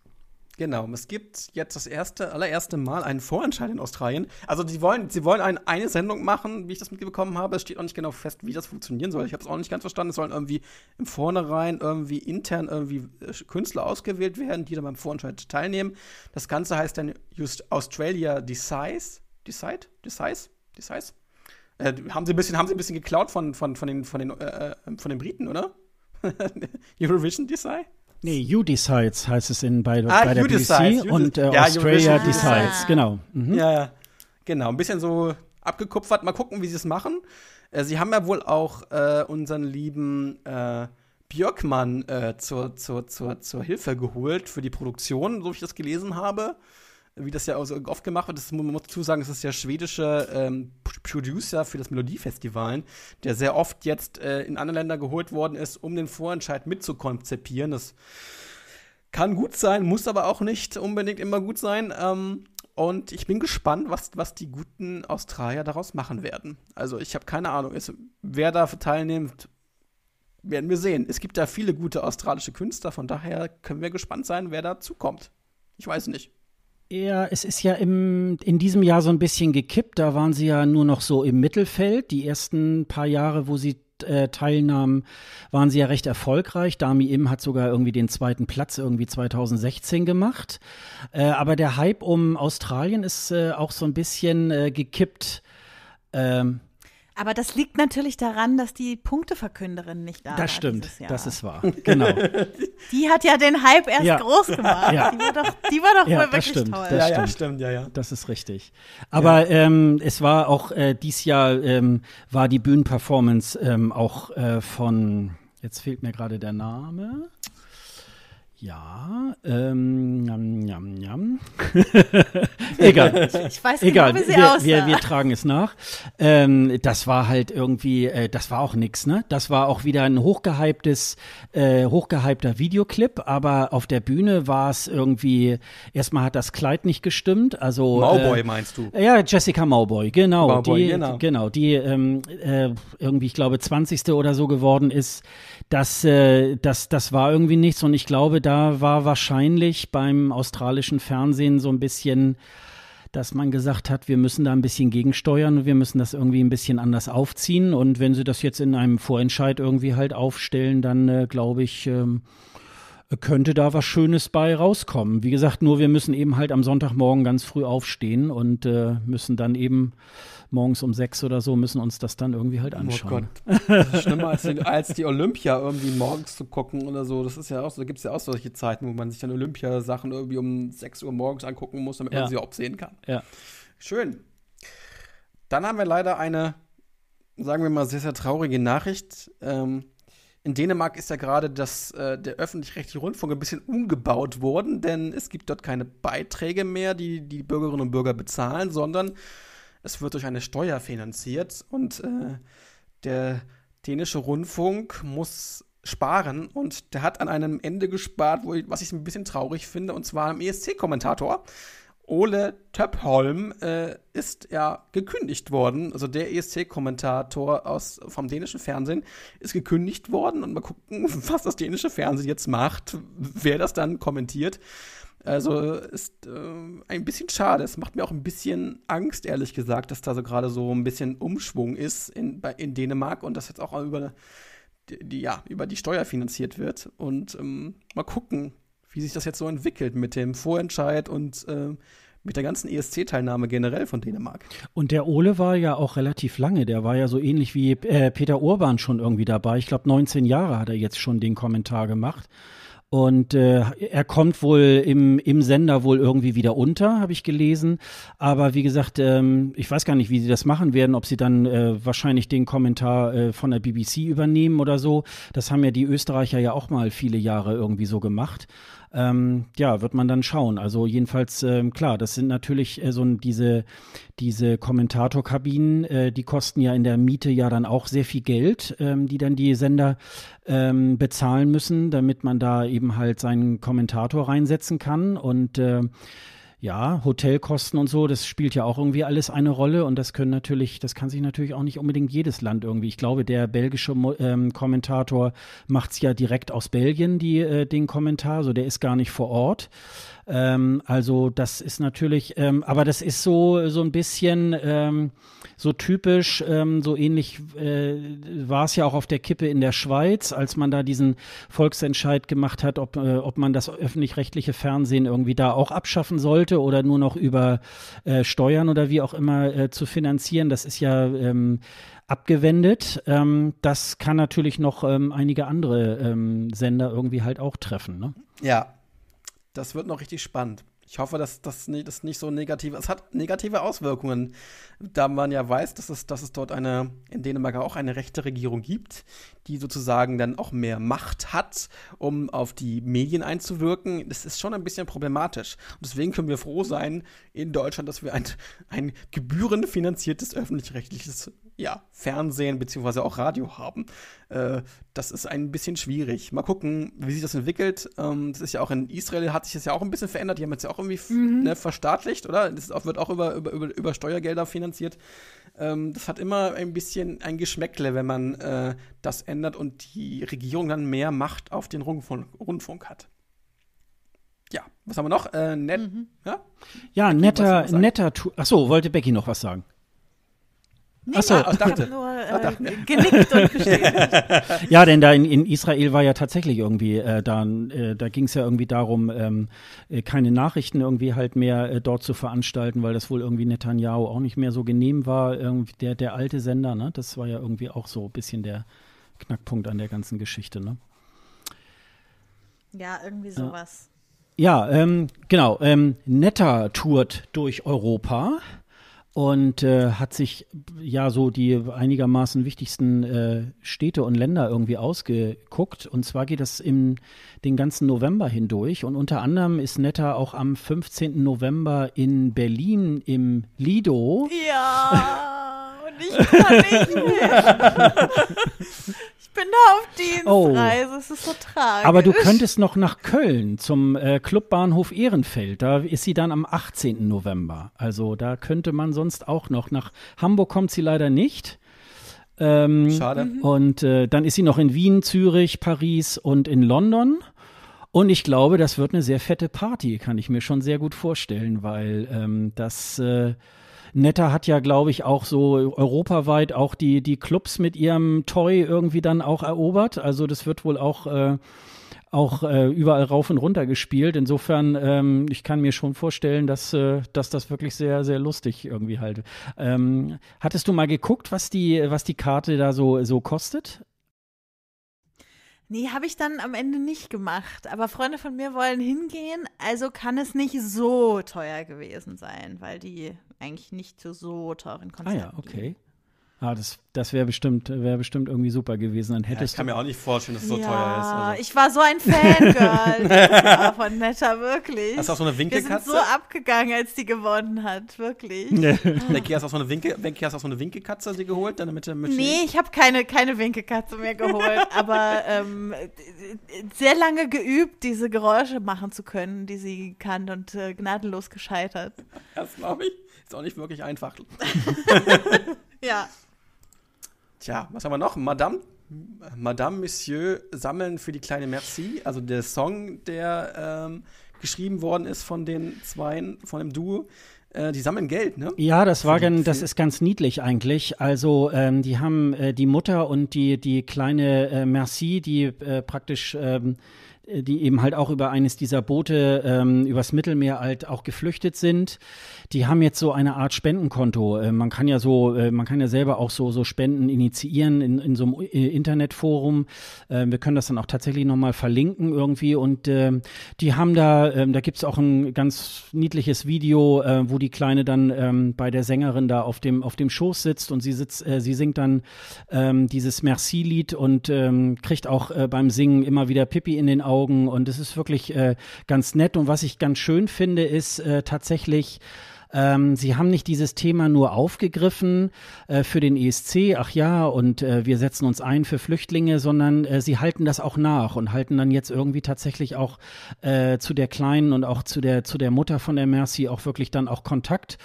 Genau, es gibt jetzt das erste, allererste Mal einen Vorentscheid in Australien. Also die wollen, sie wollen ein, eine Sendung machen, wie ich das mitbekommen habe. Es steht auch nicht genau fest, wie das funktionieren soll. Ich habe es auch nicht ganz verstanden. Es sollen irgendwie im Vornherein irgendwie intern irgendwie äh, Künstler ausgewählt werden, die dann beim Vorentscheid teilnehmen. Das Ganze heißt dann Just Australia Decides. Decide? Decides? Decides? Äh, haben sie ein bisschen, haben sie ein bisschen geklaut von, von, von den, von den, äh, äh von den Briten, oder? Eurovision Decide? Nee, You Decides heißt es in, bei, ah, bei der BBC und äh, ja, Australia Decides, Decides. Ah. genau. Mhm. Ja, genau, ein bisschen so abgekupfert. Mal gucken, wie sie es machen. Äh, sie haben ja wohl auch äh, unseren lieben äh, Björkmann äh, zur, zur, zur, zur Hilfe geholt für die Produktion, so wie ich das gelesen habe wie das ja auch so oft gemacht wird. Das, man muss dazu sagen, es ist ja schwedische ähm, Producer für das Melodiefestivalen, der sehr oft jetzt äh, in andere Länder geholt worden ist, um den Vorentscheid mitzukonzipieren. Das kann gut sein, muss aber auch nicht unbedingt immer gut sein. Ähm, und ich bin gespannt, was, was die guten Australier daraus machen werden. Also ich habe keine Ahnung, es, wer da teilnimmt, werden wir sehen. Es gibt da viele gute australische Künstler, von daher können wir gespannt sein, wer dazukommt. Ich weiß nicht ja, es ist ja im, in diesem Jahr so ein bisschen gekippt. Da waren sie ja nur noch so im Mittelfeld. Die ersten paar Jahre, wo sie äh, teilnahmen, waren sie ja recht erfolgreich. Dami Im hat sogar irgendwie den zweiten Platz irgendwie 2016 gemacht. Äh, aber der Hype um Australien ist äh, auch so ein bisschen äh, gekippt. Ähm, aber das liegt natürlich daran, dass die Punkteverkünderin nicht da das war. Das stimmt, das ist wahr. Genau. die hat ja den Hype erst ja. groß gemacht. Ja. Die war doch, die war doch ja, wohl wirklich stimmt, toll. ja, stimmt. ja, stimmt, ja, ja. Das ist richtig. Aber ähm, es war auch äh, dies Jahr ähm, war die Bühnenperformance ähm, auch äh, von, jetzt fehlt mir gerade der Name. Ja, ähm, jam, jam, jam. Egal. Ich weiß genau, Egal. Genau, wie sie wir, aussah. Wir, wir tragen es nach. Ähm, das war halt irgendwie, äh, das war auch nix, ne? Das war auch wieder ein hochgehyptes, äh, hochgehypter Videoclip, aber auf der Bühne war es irgendwie, erstmal hat das Kleid nicht gestimmt, also. Mauboy äh, meinst du? Ja, Jessica Mauboy, genau. Mauboy, die, genau. genau, die ähm, äh, irgendwie, ich glaube, 20. oder so geworden ist, das, äh, das, das war irgendwie nichts. Und ich glaube, da war wahrscheinlich beim australischen Fernsehen so ein bisschen, dass man gesagt hat, wir müssen da ein bisschen gegensteuern und wir müssen das irgendwie ein bisschen anders aufziehen. Und wenn sie das jetzt in einem Vorentscheid irgendwie halt aufstellen, dann äh, glaube ich. Ähm, könnte da was Schönes bei rauskommen. Wie gesagt, nur wir müssen eben halt am Sonntagmorgen ganz früh aufstehen und äh, müssen dann eben morgens um sechs oder so müssen uns das dann irgendwie halt oh anschauen. Oh Gott, das ist schlimmer als die, als die, Olympia irgendwie morgens zu gucken oder so. Das ist ja auch so, da gibt es ja auch solche Zeiten, wo man sich dann Olympia-Sachen irgendwie um sechs Uhr morgens angucken muss, damit ja. man sie überhaupt sehen kann. Ja. Schön. Dann haben wir leider eine, sagen wir mal, sehr, sehr traurige Nachricht. Ähm, in Dänemark ist ja gerade das, äh, der öffentlich-rechtliche Rundfunk ein bisschen umgebaut worden, denn es gibt dort keine Beiträge mehr, die die Bürgerinnen und Bürger bezahlen, sondern es wird durch eine Steuer finanziert und äh, der dänische Rundfunk muss sparen und der hat an einem Ende gespart, ich, was ich ein bisschen traurig finde, und zwar am ESC-Kommentator. Ole Töpholm äh, ist ja gekündigt worden. Also der ESC-Kommentator vom dänischen Fernsehen ist gekündigt worden und mal gucken, was das dänische Fernsehen jetzt macht, wer das dann kommentiert. Also ist äh, ein bisschen schade. Es macht mir auch ein bisschen Angst, ehrlich gesagt, dass da so gerade so ein bisschen Umschwung ist in, bei, in Dänemark und das jetzt auch über die, ja, über die Steuer finanziert wird. Und ähm, mal gucken, wie sich das jetzt so entwickelt mit dem Vorentscheid und äh, mit der ganzen ESC-Teilnahme generell von Dänemark. Und der Ole war ja auch relativ lange. Der war ja so ähnlich wie äh, Peter Urban schon irgendwie dabei. Ich glaube, 19 Jahre hat er jetzt schon den Kommentar gemacht. Und äh, er kommt wohl im, im Sender wohl irgendwie wieder unter, habe ich gelesen. Aber wie gesagt, ähm, ich weiß gar nicht, wie sie das machen werden, ob sie dann äh, wahrscheinlich den Kommentar äh, von der BBC übernehmen oder so. Das haben ja die Österreicher ja auch mal viele Jahre irgendwie so gemacht ähm, ja, wird man dann schauen. Also jedenfalls, ähm, klar, das sind natürlich äh, so diese, diese Kommentatorkabinen, äh, die kosten ja in der Miete ja dann auch sehr viel Geld, ähm, die dann die Sender ähm, bezahlen müssen, damit man da eben halt seinen Kommentator reinsetzen kann. Und äh, ja, Hotelkosten und so, das spielt ja auch irgendwie alles eine Rolle und das können natürlich, das kann sich natürlich auch nicht unbedingt jedes Land irgendwie. Ich glaube, der belgische ähm, Kommentator macht es ja direkt aus Belgien, die, äh, den Kommentar, so der ist gar nicht vor Ort. Ähm, also das ist natürlich, ähm, aber das ist so, so ein bisschen, ähm, so typisch, ähm, so ähnlich äh, war es ja auch auf der Kippe in der Schweiz, als man da diesen Volksentscheid gemacht hat, ob, äh, ob man das öffentlich-rechtliche Fernsehen irgendwie da auch abschaffen sollte oder nur noch über äh, Steuern oder wie auch immer äh, zu finanzieren. Das ist ja ähm, abgewendet. Ähm, das kann natürlich noch ähm, einige andere ähm, Sender irgendwie halt auch treffen. Ne? Ja, das wird noch richtig spannend. Ich hoffe, dass das nicht, das nicht so negativ Es hat negative Auswirkungen, da man ja weiß, dass es, dass es dort eine, in Dänemark auch eine rechte Regierung gibt, die sozusagen dann auch mehr Macht hat, um auf die Medien einzuwirken. Das ist schon ein bisschen problematisch. Und deswegen können wir froh sein in Deutschland, dass wir ein, ein gebührenfinanziertes öffentlich-rechtliches ja, Fernsehen beziehungsweise auch Radio haben. Äh, das ist ein bisschen schwierig. Mal gucken, wie sich das entwickelt. Ähm, das ist ja auch in Israel hat sich das ja auch ein bisschen verändert. Die haben jetzt ja auch irgendwie mhm. ne, verstaatlicht, oder? Das auch, wird auch über, über, über, über Steuergelder finanziert. Ähm, das hat immer ein bisschen ein Geschmäckle, wenn man äh, das ändert und die Regierung dann mehr Macht auf den Rundfunk, Rundfunk hat ja, was haben wir noch? Äh, net, mhm. ja? ja? netter, netter. Achso, wollte Becky noch was sagen? Nee, Achso, ich dachte nur äh, genickt und bestätigt. ja, denn da in, in, Israel war ja tatsächlich irgendwie, äh, dann, äh, da ging es ja irgendwie darum, ähm, äh, keine Nachrichten irgendwie halt mehr äh, dort zu veranstalten, weil das wohl irgendwie Netanyahu auch nicht mehr so genehm war. Irgendwie der, der alte Sender, ne? Das war ja irgendwie auch so ein bisschen der Knackpunkt an der ganzen Geschichte, ne? Ja, irgendwie sowas. Ja, ähm, genau. Ähm, Netta tourt durch Europa und äh, hat sich ja so die einigermaßen wichtigsten äh, Städte und Länder irgendwie ausgeguckt. Und zwar geht das im, den ganzen November hindurch. Und unter anderem ist Netta auch am 15. November in Berlin im Lido. Ja! und ich kann nicht mehr. bin da auf Dienstreise, oh. es ist so tragisch. Aber du könntest noch nach Köln zum äh, Clubbahnhof Ehrenfeld, da ist sie dann am 18. November. Also da könnte man sonst auch noch. Nach Hamburg kommt sie leider nicht. Ähm, Schade. Mhm. Und äh, dann ist sie noch in Wien, Zürich, Paris und in London. Und ich glaube, das wird eine sehr fette Party, kann ich mir schon sehr gut vorstellen, weil ähm, das äh, Netta hat ja, glaube ich, auch so europaweit auch die, die Clubs mit ihrem Toy irgendwie dann auch erobert. Also das wird wohl auch, äh, auch äh, überall rauf und runter gespielt. Insofern, ähm, ich kann mir schon vorstellen, dass, äh, dass das wirklich sehr, sehr lustig irgendwie halt. Ähm, hattest du mal geguckt, was die, was die Karte da so, so kostet? Nee, habe ich dann am Ende nicht gemacht. Aber Freunde von mir wollen hingehen, also kann es nicht so teuer gewesen sein, weil die eigentlich nicht zu so teuren Konzerten. Ah ja, okay. Gehen. Ah, das, das wäre bestimmt, wär bestimmt irgendwie super gewesen. Dann hättest ja, ich kann mir auch nicht vorstellen, dass es so ja, teuer ist. Also. Ich war so ein Fangirl von Netta, wirklich. Hast du auch so eine Winkelkatze. Wir sind so abgegangen, als die gewonnen hat, wirklich. Ja. Becky, hast du auch so eine, Winkel, Becky, hast auch so eine Winkelkatze dir geholt? Deine Mitte, Mitte? Nee, ich habe keine, keine Winkelkatze mehr geholt. aber ähm, sehr lange geübt, diese Geräusche machen zu können, die sie kann und äh, gnadenlos gescheitert. Das glaube ich. Ist auch nicht wirklich einfach. ja. Tja, was haben wir noch? Madame, Madame, Monsieur sammeln für die kleine Merci. Also der Song, der ähm, geschrieben worden ist von den Zweien, von dem Duo äh, die sammeln Geld, ne? Ja, das war ganz, das ist ganz niedlich eigentlich. Also ähm, die haben äh, die Mutter und die die kleine äh, Merci, die äh, praktisch ähm, äh, die eben halt auch über eines dieser Boote ähm, übers Mittelmeer halt auch geflüchtet sind. Die haben jetzt so eine Art Spendenkonto. Äh, man kann ja so, äh, man kann ja selber auch so, so Spenden initiieren in, in so einem äh, Internetforum. Äh, wir können das dann auch tatsächlich nochmal verlinken irgendwie. Und ähm, die haben da, ähm, da gibt es auch ein ganz niedliches Video, äh, wo die Kleine dann ähm, bei der Sängerin da auf dem, auf dem Schoß sitzt und sie sitzt, äh, sie singt dann dieses Merci-Lied und kriegt auch äh, beim Singen immer wieder Pippi in den Augen Augen und es ist wirklich äh, ganz nett. Und was ich ganz schön finde, ist äh, tatsächlich, ähm, sie haben nicht dieses Thema nur aufgegriffen äh, für den ESC, ach ja, und äh, wir setzen uns ein für Flüchtlinge, sondern äh, sie halten das auch nach und halten dann jetzt irgendwie tatsächlich auch äh, zu der Kleinen und auch zu der, zu der Mutter von der Mercy auch wirklich dann auch Kontakt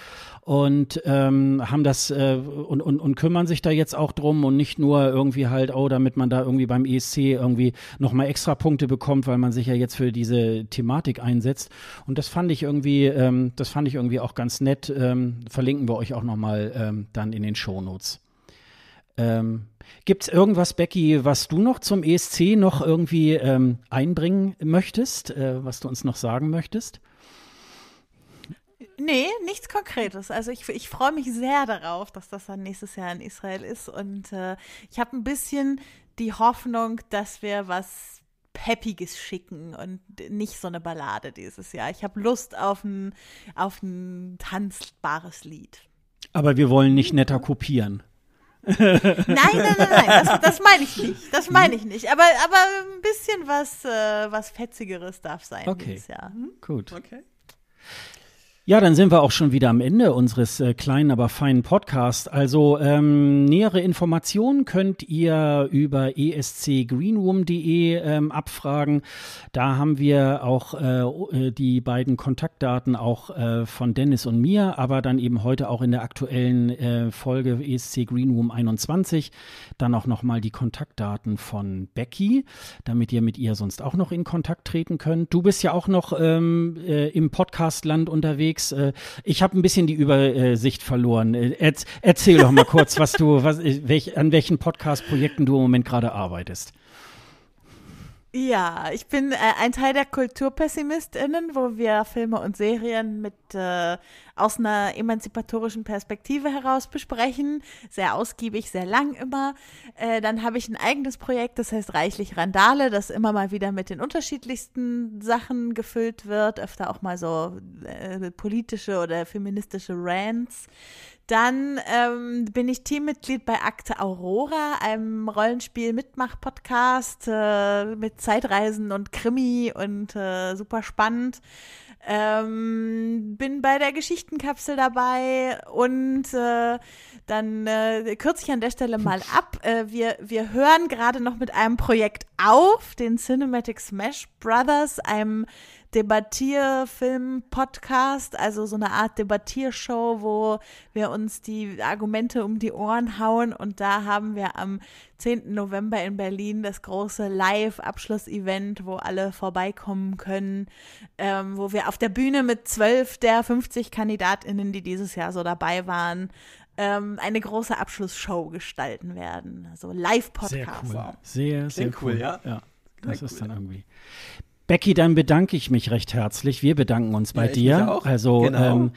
und ähm, haben das äh, und, und, und kümmern sich da jetzt auch drum und nicht nur irgendwie halt, oh, damit man da irgendwie beim ESC irgendwie nochmal extra Punkte bekommt, weil man sich ja jetzt für diese Thematik einsetzt. Und das fand ich irgendwie, ähm, das fand ich irgendwie auch ganz nett. Ähm, verlinken wir euch auch nochmal ähm, dann in den Shownotes. Ähm, Gibt es irgendwas, Becky, was du noch zum ESC noch irgendwie ähm, einbringen möchtest, äh, was du uns noch sagen möchtest? Nee, nichts Konkretes. Also ich, ich freue mich sehr darauf, dass das dann nächstes Jahr in Israel ist. Und äh, ich habe ein bisschen die Hoffnung, dass wir was Peppiges schicken und nicht so eine Ballade dieses Jahr. Ich habe Lust auf ein, auf ein tanzbares Lied. Aber wir wollen nicht netter kopieren. nein, nein, nein, nein, das, das meine ich nicht. Das hm? meine ich nicht. Aber, aber ein bisschen was, äh, was Fetzigeres darf sein okay. dieses Jahr. Hm? Gut. Okay. Ja, dann sind wir auch schon wieder am Ende unseres äh, kleinen, aber feinen Podcasts. Also ähm, nähere Informationen könnt ihr über escgreenroom.de ähm, abfragen. Da haben wir auch äh, äh, die beiden Kontaktdaten auch äh, von Dennis und mir, aber dann eben heute auch in der aktuellen äh, Folge ESC Greenroom 21 dann auch nochmal die Kontaktdaten von Becky, damit ihr mit ihr sonst auch noch in Kontakt treten könnt. Du bist ja auch noch ähm, äh, im Podcastland unterwegs. Netflix. Äh, ich habe ein bisschen die Übersicht verloren. Äh, erzähl doch mal kurz, was du, was, äh, welch, an welchen Podcast-Projekten du im Moment gerade arbeitest. Ja, ich bin äh, ein Teil der KulturpessimistInnen, wo wir Filme und Serien mit äh, aus einer emanzipatorischen Perspektive heraus besprechen. Sehr ausgiebig, sehr lang immer. Äh, dann habe ich ein eigenes Projekt, das heißt Reichlich Randale, das immer mal wieder mit den unterschiedlichsten Sachen gefüllt wird. Öfter auch mal so äh, politische oder feministische Rants. Dann ähm, bin ich Teammitglied bei Akte Aurora, einem Rollenspiel-Mitmach-Podcast äh, mit Zeitreisen und Krimi und äh, super spannend. Ähm, bin bei der Geschichtenkapsel dabei und äh, dann äh, kürze ich an der Stelle mal hm. ab. Äh, wir, wir hören gerade noch mit einem Projekt auf, den Cinematic Smash Brothers, einem Debattierfilm-Podcast, also so eine Art Debattiershow, wo wir uns die Argumente um die Ohren hauen. Und da haben wir am 10. November in Berlin das große Live-Abschluss-Event, wo alle vorbeikommen können, ähm, wo wir auf der Bühne mit zwölf der 50 KandidatInnen, die dieses Jahr so dabei waren, ähm, eine große Abschlussshow gestalten werden. Also Live-Podcast. Sehr cool. Sehr, sehr, cool, cool, ja. ja. Das Sehr ist cool. dann irgendwie. Becky, dann bedanke ich mich recht herzlich. Wir bedanken uns bei ja, dir. Auch. Also genau. ähm,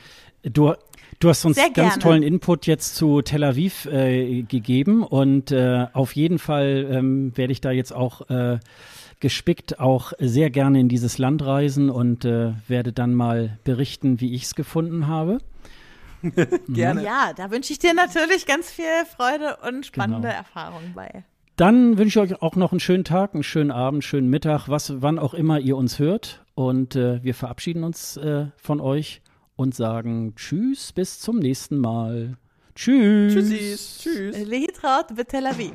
du, du hast uns ganz tollen Input jetzt zu Tel Aviv äh, gegeben und äh, auf jeden Fall ähm, werde ich da jetzt auch äh, gespickt auch sehr gerne in dieses Land reisen und äh, werde dann mal berichten, wie ich es gefunden habe. gerne. Ja, da wünsche ich dir natürlich ganz viel Freude und spannende genau. Erfahrungen bei. Dann wünsche ich euch auch noch einen schönen Tag, einen schönen Abend, schönen Mittag, was, wann auch immer ihr uns hört. Und äh, wir verabschieden uns äh, von euch und sagen Tschüss, bis zum nächsten Mal. Tschüss. Tschüssis. Tschüss. Lehitrat Tel Aviv.